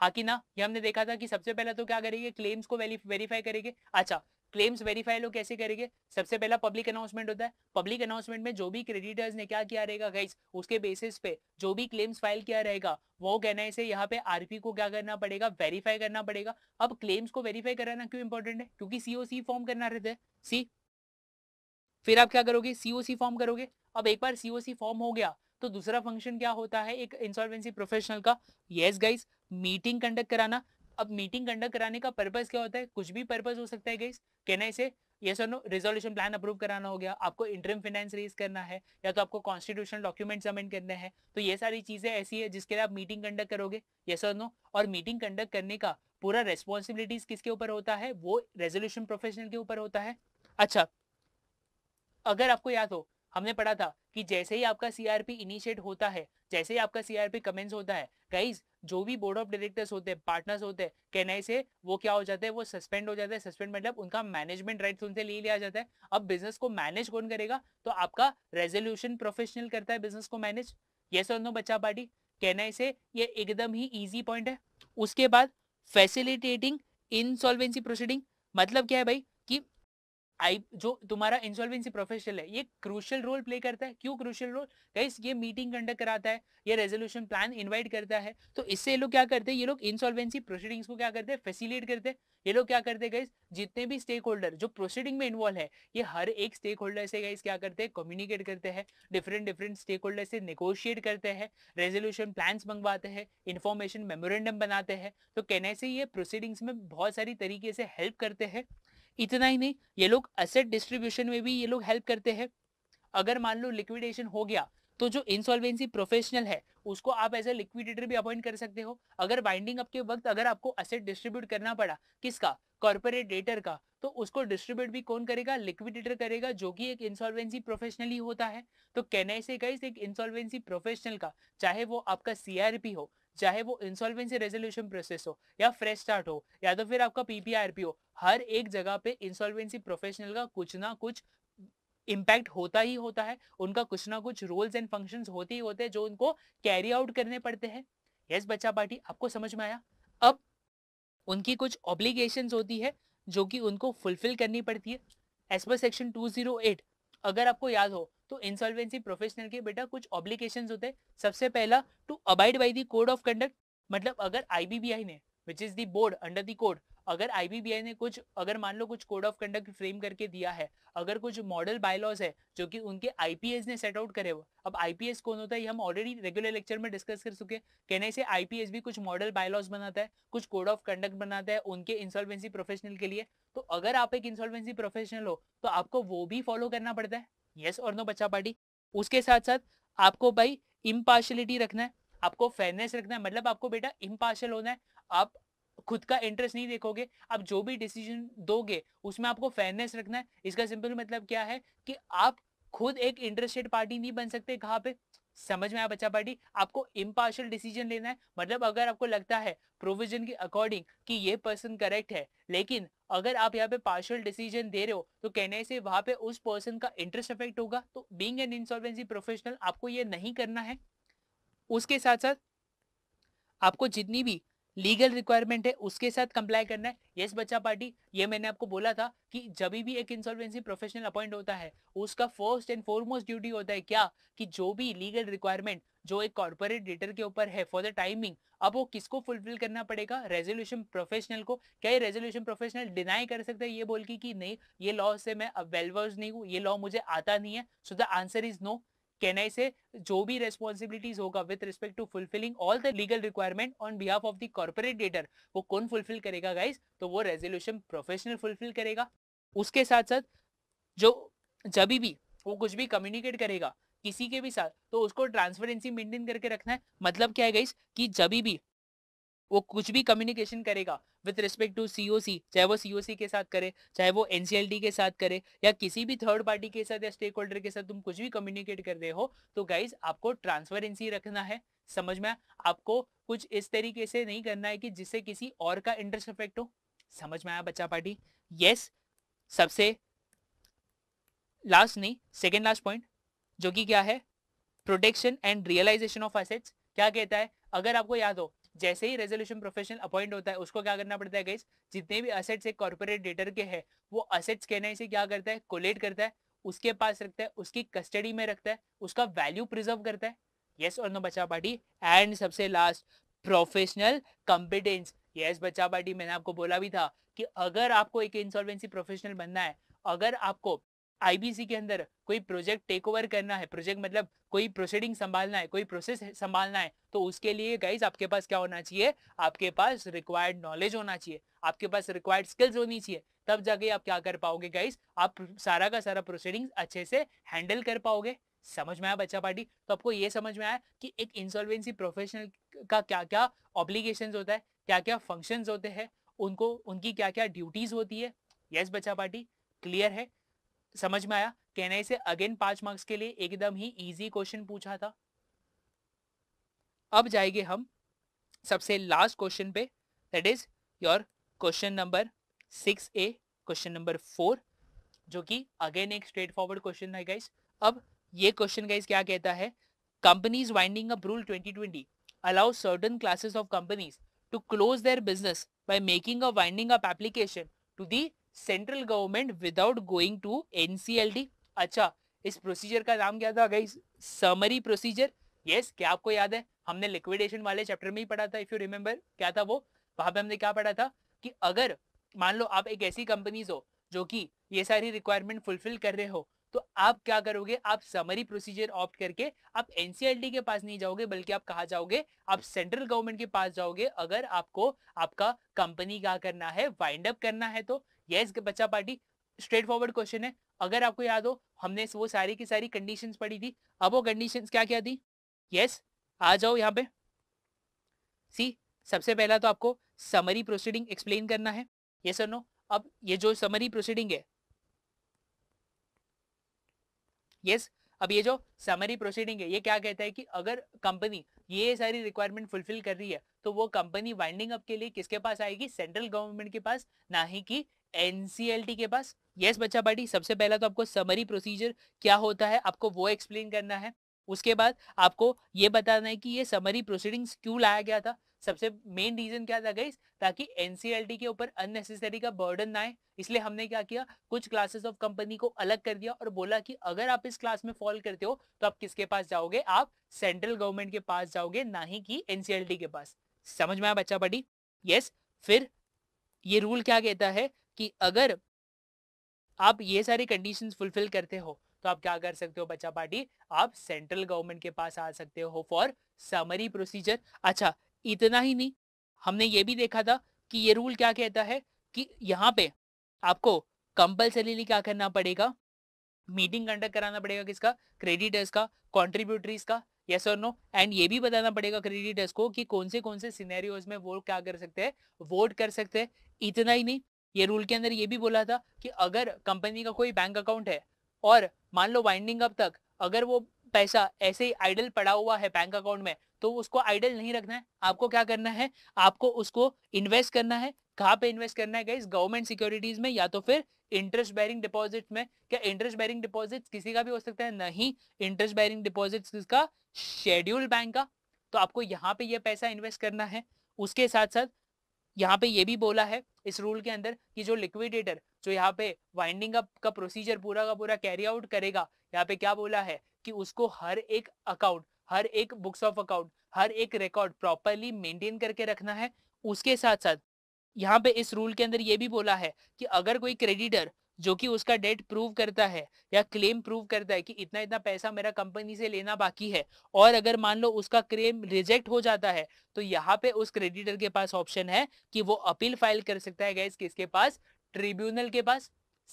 हाँ कि ना ये हमने देखा था कि सबसे पहला तो क्या करेंगे क्लेम्स को वेरीफाई करेंगे अच्छा क्लेम्स वेरीफाई लोग कैसे करेंगे सबसे पहला पब्लिक अनाउंसमेंट होता है पब्लिक अनाउंसमेंट में जो भी क्रेडिटर्स ने क्या किया रहेगा गाइस उसके बेसिस पे जो भी क्लेम्स फाइल किया रहेगा वो कहना है से यहाँ पे आरपी को क्या करना पड़ेगा वेरीफाई करना पड़ेगा अब क्लेम्स को वेरीफाई कराना क्यों इंपॉर्टेंट है क्योंकि सीओसी फॉर्म करना रहता है सी फिर आप क्या करोगे सीओसी फॉर्म करोगे अब एक बार सीओसी फॉर्म हो गया तो दूसरा फंक्शन क्या होता है एक इंसॉल्वेंसी प्रोफेशनल का यस गाइस मीटिंग कंडक्ट कराना अब मीटिंग कंडक्ट कराने का पर्पज क्या होता है कुछ भी पर्पज हो सकता है गाइस कहना इसे यस और नो रिजोल्यूशन प्लान अप्रूव कराना हो गया आपको इंटरम फाइनेंस रेज करना है या तो आपको कॉन्स्टिट्यूशन डॉक्यूमेंट सबमिट करना है तो ये सारी चीजें ऐसी है जिसके लिए आप मीटिंग कंडक्ट करोगे यस और नो और मीटिंग कंडक्ट करने का पूरा रेस्पॉन्सिबिलिटीज किसके ऊपर होता है वो रेजोल्यूशन प्रोफेशनल के ऊपर होता है अच्छा अगर आपको याद हो हमने पढ़ा था कि जैसे ही आपका सीआरपी इनिशिएट होता है जैसे ही आपका सीआरपी कमेंस होता है गाइज जो भी बोर्ड ऑफ डायरेक्टर्स होते हैं पार्टनर्स होते हैं कहने से वो क्या हो जाते हैं वो सस्पेंड हो जाते हैं सस्पेंड मतलब उनका मैनेजमेंट राइट उनसे ले लिया जाता है अब बिजनेस को मैनेज कौन करेगा तो आपका रेजोल्यूशन प्रोफेशनल करता है बिजनेस को मैनेज ये सर नो बच्चा पार्टी कहने से ये एकदम ही ईजी पॉइंट है उसके बाद फैसिलिटेटिंग इनसॉल्वेंसी प्रोसीडिंग मतलब क्या है भाई आई जो तुम्हारा इंसॉल्वेंसी प्रोफेशनल है ये क्रूशियल रोल प्ले करता है क्यों क्रूशियल रोल गाइस ये मीटिंग कंडक्ट कराता है ये रेजोल्यूशन प्लान इनवाइट करता है तो इससे ये लोग क्या करते हैं ये लोग इंसॉल्वेंसी प्रोसीडिंग्स को क्या करते हैं फैसिलिट करते हैं ये लोग क्या करते हैं गाइस जितने भी स्टेक होल्डर जो प्रोसीडिंग में इन्वॉल्व है ये हर एक स्टेक होल्डर से गाइस क्या करते हैं कम्युनिकेट करते हैं डिफरेंट डिफरेंट स्टेक होल्डर से नेगोशिएट करते हैं रेजोल्यूशन प्लान मंगवाते हैं इन्फॉर्मेशन मेमोरेंडम बनाते हैं तो कहने से ये प्रोसीडिंग्स में बहुत सारी तरीके से हेल्प करते हैं इतना ही नहीं ये लोग असेट डिस्ट्रीब्यूशन में भी ये लोग हेल्प करते हैं अगर मान लो लिक्विडेशन हो गया तो जो इंसॉल्वेंसी प्रोफेशनल है उसको आप एज ए लिक्विडेटर भी अपॉइंट कर सकते हो अगर बाइंडिंग अप के वक्त अगर आपको असेट डिस्ट्रीब्यूट करना पड़ा किसका कॉर्पोरेट डेटर का तो उसको डिस्ट्रीब्यूट भी कौन करेगा लिक्विडेटर करेगा जो कि एक इंसॉल्वेंसी प्रोफेशनल ही होता है तो कैन आई से गाइस एक इंसॉल्वेंसी प्रोफेशनल का चाहे वो आपका सीआरपी हो चाहे वो इंसॉल्वेंसी रेजोल्यूशन प्रोसेस हो या फ्रेश स्टार्ट हो या तो फिर आपका पीपीआरपी हो हर एक जगह पे इंसॉल्वेंसी प्रोफेशनल का कुछ ना कुछ इम्पैक्ट होता ही होता है उनका कुछ ना कुछ रोल्स एंड फंक्शंस होते ही होते हैं जो उनको कैरी आउट करने पड़ते हैं यस बच्चा पार्टी आपको समझ में आया अब उनकी कुछ ऑब्लिगेशन होती है जो कि उनको फुलफिल करनी पड़ती है as per section two zero eight अगर आपको याद हो तो इंसॉल्वेंसी प्रोफेशनल के बेटा कुछ ऑब्लिकेशन होते हैं सबसे पहला to abide by the code of conduct मतलब अगर आईबीबीआई ने which is the board under the code अगर आईबीबीआई ने कुछ अगर मान लो कुछ कोड ऑफ कंडक्ट फ्रेम करके दिया है अगर कुछ मॉडल बायलॉज है जो कि उनके आईपीएस ने सेट आउट करे हो अब आईपीएस कौन होता है ये हम ऑलरेडी रेगुलर लेक्चर में डिस्कस कर चुके कहने से आईपीएस भी कुछ मॉडल बायलॉज बनाता है कुछ कोड ऑफ कंडक्ट बनाता है उनके इंसॉल्वेंसी प्रोफेशनल के लिए तो अगर आप एक इंसॉल्वेंसी प्रोफेशनल हो तो आपको वो भी फॉलो करना पड़ता है येस और नो बच्चा पार्टी उसके साथ साथ आपको भाई इम्पार्शलिटी रखना है आपको फेयरनेस रखना है मतलब आपको बेटा इम्पार्शल होना है आप खुद का इंटरेस्ट नहीं देखोगे आप जो भी डिसीजन दोगे उसमें आपको फेयरनेस रखना है इसका सिंपल मतलब क्या है कि आप खुद एक इंटरेस्टेड पार्टी नहीं बन सकते कहाँ पे समझ में आया बच्चा पार्टी आपको इम्पार्शल डिसीजन लेना है मतलब अगर आपको लगता है प्रोविजन के अकॉर्डिंग कि ये पर्सन करेक्ट है लेकिन अगर आप यहाँ पे पार्शल डिसीजन दे रहे हो तो कहने से वहां पे उस पर्सन का इंटरेस्ट अफेक्ट होगा तो बींग एन इंसॉल्वेंसी प्रोफेशनल आपको ये नहीं करना है उसके साथ साथ आपको जितनी भी लीगल रिक्वायरमेंट है उसके साथ कंप्लाई करना है यस बच्चा पार्टी ये मैंने आपको बोला था कि जब भी एक इंसॉल्वेंसी प्रोफेशनल अपॉइंट होता है उसका फर्स्ट एंड फॉरमोस्ट ड्यूटी होता है क्या कि जो भी लीगल रिक्वायरमेंट जो एक कॉर्पोरेट डेटर के ऊपर है फॉर द टाइमिंग अब वो किसको फुलफिल करना पड़ेगा रेजोल्यूशन प्रोफेशनल को क्या ये रेजोल्यूशन प्रोफेशनल डिनाई कर सकते हैं ये बोल के कि नहीं ये लॉ से मैं वेलवर्स नहीं हूँ ये लॉ मुझे आता नहीं है so the answer is no can I say जो भी रेस्पॉन्सिबिलिटीज होगा with respect to fulfilling all the legal requirement on behalf of the corporate debtor वो कौन फुलफिल करेगा गाइज तो वो रेजोल्यूशन प्रोफेशनल फुलफिल करेगा उसके साथ साथ जो जब भी वो कुछ भी कम्युनिकेट करेगा किसी के भी साथ तो उसको ट्रांसपेरेंसी मेंटेन करके रखना है मतलब क्या है गाइस कि जब भी वो कुछ भी कम्युनिकेशन करेगा विथ रिस्पेक्ट टू सीओसी चाहे वो सीओसी के साथ करे चाहे वो एनसीएलटी के साथ करे या किसी भी थर्ड पार्टी के साथ या स्टेक होल्डर के साथ तुम कुछ भी कम्युनिकेट कर रहे हो तो गाइज आपको ट्रांसपेरेंसी रखना है समझ में आपको कुछ इस तरीके से नहीं करना है कि जिससे किसी और का इंटरेस्ट अफेक्ट हो समझ में आया बच्चा पार्टी यस सबसे लास्ट नहीं सेकेंड लास्ट पॉइंट जो कि क्या है protection and realisation of assets क्या कहता है अगर आपको याद हो जैसे ही रेजोल्यूशन प्रोफेशनल अपॉइंट होता है उसको क्या करना पड़ता है गाइज जितने भी असेट्स एक कॉर्पोरेट डेटर के है वो असेट्स कहने से क्या करता है कोलेट करता है उसके पास रखता है उसकी कस्टडी में रखता है उसका वैल्यू प्रिजर्व करता है यस और नो बचा पार्टी एंड सबसे लास्ट प्रोफेशनल कॉम्पिटेंस यस बचा पार्टी मैंने आपको बोला भी था कि अगर आपको एक इंसॉल्वेंसी प्रोफेशनल बनना है अगर आपको आईबीसी के अंदर कोई प्रोजेक्ट टेक ओवर करना है प्रोजेक्ट मतलब कोई प्रोसीडिंग संभालना है कोई प्रोसेस संभालना है तो उसके लिए गाइज आपके पास क्या होना चाहिए आपके पास रिक्वायर्ड नॉलेज होना चाहिए आपके पास रिक्वायर्ड स्किल्स होनी चाहिए तब जाके आप क्या कर पाओगे गाइज आप सारा का सारा प्रोसीडिंग अच्छे से हैंडल कर पाओगे समझ में आया बच्चा पार्टी तो आपको ये समझ में आया कि एक इंसॉल्वेंसी प्रोफेशनल का क्या क्या ऑब्लिगेशन होता है क्या क्या फंक्शन होते हैं उनको उनकी क्या क्या ड्यूटीज होती है यस बच्चा पार्टी क्लियर है समझ में आया कैन आई से अगेन पांच मार्क्स के लिए एकदम ही इजी क्वेश्चन पूछा था अब जाएंगे हम सबसे लास्ट क्वेश्चन पे that is your question number six A question number four जो कि अगेन एक स्ट्रेट फॉरवर्ड क्वेश्चन है गाइस अब ये क्वेश्चन गाइस क्या कहता है companies winding up rule 2020 allow certain classes of companies to close their business by making a winding up application to the central government without going to NCLT अच्छा इस procedure का नाम क्या था गई समरी प्रोसीजर यस क्या आपको याद है हमने लिक्विडेशन वाले चैप्टर में ही पढ़ा था इफ यू रिमेम्बर क्या था वो वहां पे हमने क्या पढ़ा था कि अगर मान लो आप एक ऐसी कंपनीज हो जो कि ये सारी रिक्वायरमेंट फुलफिल कर रहे हो तो आप क्या करोगे आप समरी प्रोसीजर ऑप्ट करके आप एनसीएलटी के पास नहीं जाओगे बल्कि आप कहा जाओगे आप सेंट्रल गवर्नमेंट के पास जाओगे अगर आपको आपका कंपनी क्या करना है वाइंड अप करना है तो यस बच्चा पार्टी स्ट्रेट फॉरवर्ड क्वेश्चन है अगर आपको याद हो हमने वो सारी की सारी कंडीशन पढ़ी थी अब वो कंडीशन क्या क्या थी यस yes, आ जाओ यहाँ पे सी सबसे पहला तो आपको समरी प्रोसीडिंग एक्सप्लेन करना है ये yes सुनो अब ये जो समरी प्रोसीडिंग है यस yes, अब ये जो समरी प्रोसीडिंग है ये क्या कहता है कि अगर कंपनी ये सारी रिक्वायरमेंट फुलफिल कर रही है तो वो कंपनी वाइंडिंग अप के लिए किसके पास आएगी सेंट्रल गवर्नमेंट के पास ना ही कि एनसीएलटी के पास यस yes, बच्चा बाटी सबसे पहला तो आपको समरी प्रोसीजर क्या होता है आपको वो एक्सप्लेन करना है उसके बाद आपको ये बताना है कि ये समरी प्रोसीडिंग्स क्यों लाया गया था सबसे मेन रीजन क्या था गई ताकि एनसीएलटी के ऊपर अननेसेसरी का बर्डन ना आए इसलिए हमने क्या किया कुछ क्लासेस ऑफ कंपनी को अलग कर दिया और बोला कि अगर आप इस क्लास में फॉल करते हो तो आप किसके पास जाओगे आप सेंट्रल गवर्नमेंट के पास जाओगे ना ही कि एनसीएलटी के पास समझ में आया बच्चा पटी यस फिर ये रूल क्या कहता है कि अगर आप ये सारी कंडीशन फुलफिल करते हो तो आप क्या कर सकते हो बच्चा पार्टी आप सेंट्रल गवर्नमेंट के पास आ सकते हो फॉर समरी प्रोसीजर अच्छा इतना ही नहीं हमने ये भी देखा था कि ये रूल क्या कहता है कि यहाँ पे आपको कंपल्सरीली क्या करना पड़ेगा मीटिंग कंडक्ट कराना पड़ेगा किसका क्रेडिटर्स का कॉन्ट्रीब्यूटरीज का यस और नो एंड ये भी बताना पड़ेगा क्रेडिटर्स को कि कौन से कौन से सिनेरियोज में वो क्या कर सकते हैं वोट कर सकते हैं इतना ही नहीं ये रूल के अंदर ये भी बोला था कि अगर कंपनी का कोई बैंक अकाउंट है और मान लो वाइंडिंग अप तक अगर वो पैसा ऐसे ही आइडल पड़ा हुआ है बैंक अकाउंट में तो उसको आइडल नहीं रखना है आपको क्या करना है आपको उसको इन्वेस्ट करना है कहाँ पे इन्वेस्ट करना है गाइस गवर्नमेंट सिक्योरिटीज में या तो फिर इंटरेस्ट बैरिंग डिपॉजिट्स में क्या इंटरेस्ट बैरिंग डिपॉजिट्स किसी का भी हो सकता है नहीं इंटरेस्ट बैरिंग डिपॉजिट्स किसका शेड्यूल बैंक का तो आपको यहाँ पे ये यह पैसा इन्वेस्ट करना है उसके साथ साथ यहाँ पे ये भी बोला है इस रूल के अंदर कि जो लिक्विडेटर जो यहाँ पे वाइंडिंग अप का प्रोसीजर पूरा का पूरा कैरी आउट करेगा यहाँ पे क्या बोला है कि उसको हर एक अकाउंट हर एक बुक्स ऑफ अकाउंट हर एक रिकॉर्ड प्रॉपरली मेंटेन करके रखना है उसके साथ साथ यहाँ पे इस रूल के अंदर ये भी बोला है कि अगर कोई क्रेडिटर जो कि उसका डेट प्रूव करता है या क्लेम प्रूव करता है कि इतना इतना पैसा मेरा कंपनी से लेना बाकी है और अगर मान लो उसका क्लेम रिजेक्ट हो जाता है तो यहाँ पे उस क्रेडिटर के पास ऑप्शन है कि वो अपील फाइल कर सकता है गैस किसके पास ट्रिब्यूनल के पास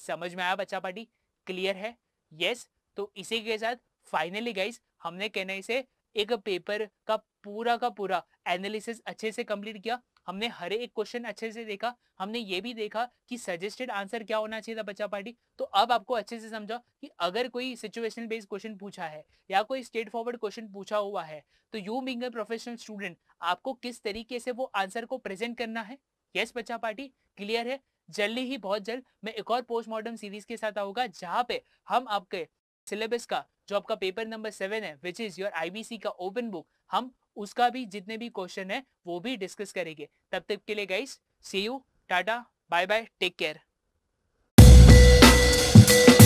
समझ में आया बच्चा पार्टी क्लियर है यस तो इसी के साथ फाइनली गाइज हमने कहना से एक पेपर का पूरा का पूरा एनालिसिस अच्छे से कंप्लीट किया हमने हर एक क्वेश्चन अच्छे से देखा हमने ये भी देखा कि सजेस्टेड आंसर क्या होना चाहिए था बच्चा पार्टी तो अब आपको अच्छे से समझा कि अगर कोई सिचुएशनल बेस्ड क्वेश्चन पूछा है या कोई स्टेट फॉरवर्ड क्वेश्चन पूछा हुआ है तो यू बिंग प्रोफेशनल स्टूडेंट आपको किस तरीके से वो आंसर को प्रेजेंट करना है यस बच्चा पार्टी क्लियर है जल्दी ही बहुत जल्द मैं एक और पोस्टमार्टम सीरीज के साथ आऊंगा जहाँ पे हम आपके सिलेबस का जो आपका पेपर नंबर सेवन है विच इज योर आईबीसी का ओपन बुक हम उसका भी जितने भी क्वेश्चन है वो भी डिस्कस करेंगे तब तक के लिए guys see you tata bye bye take care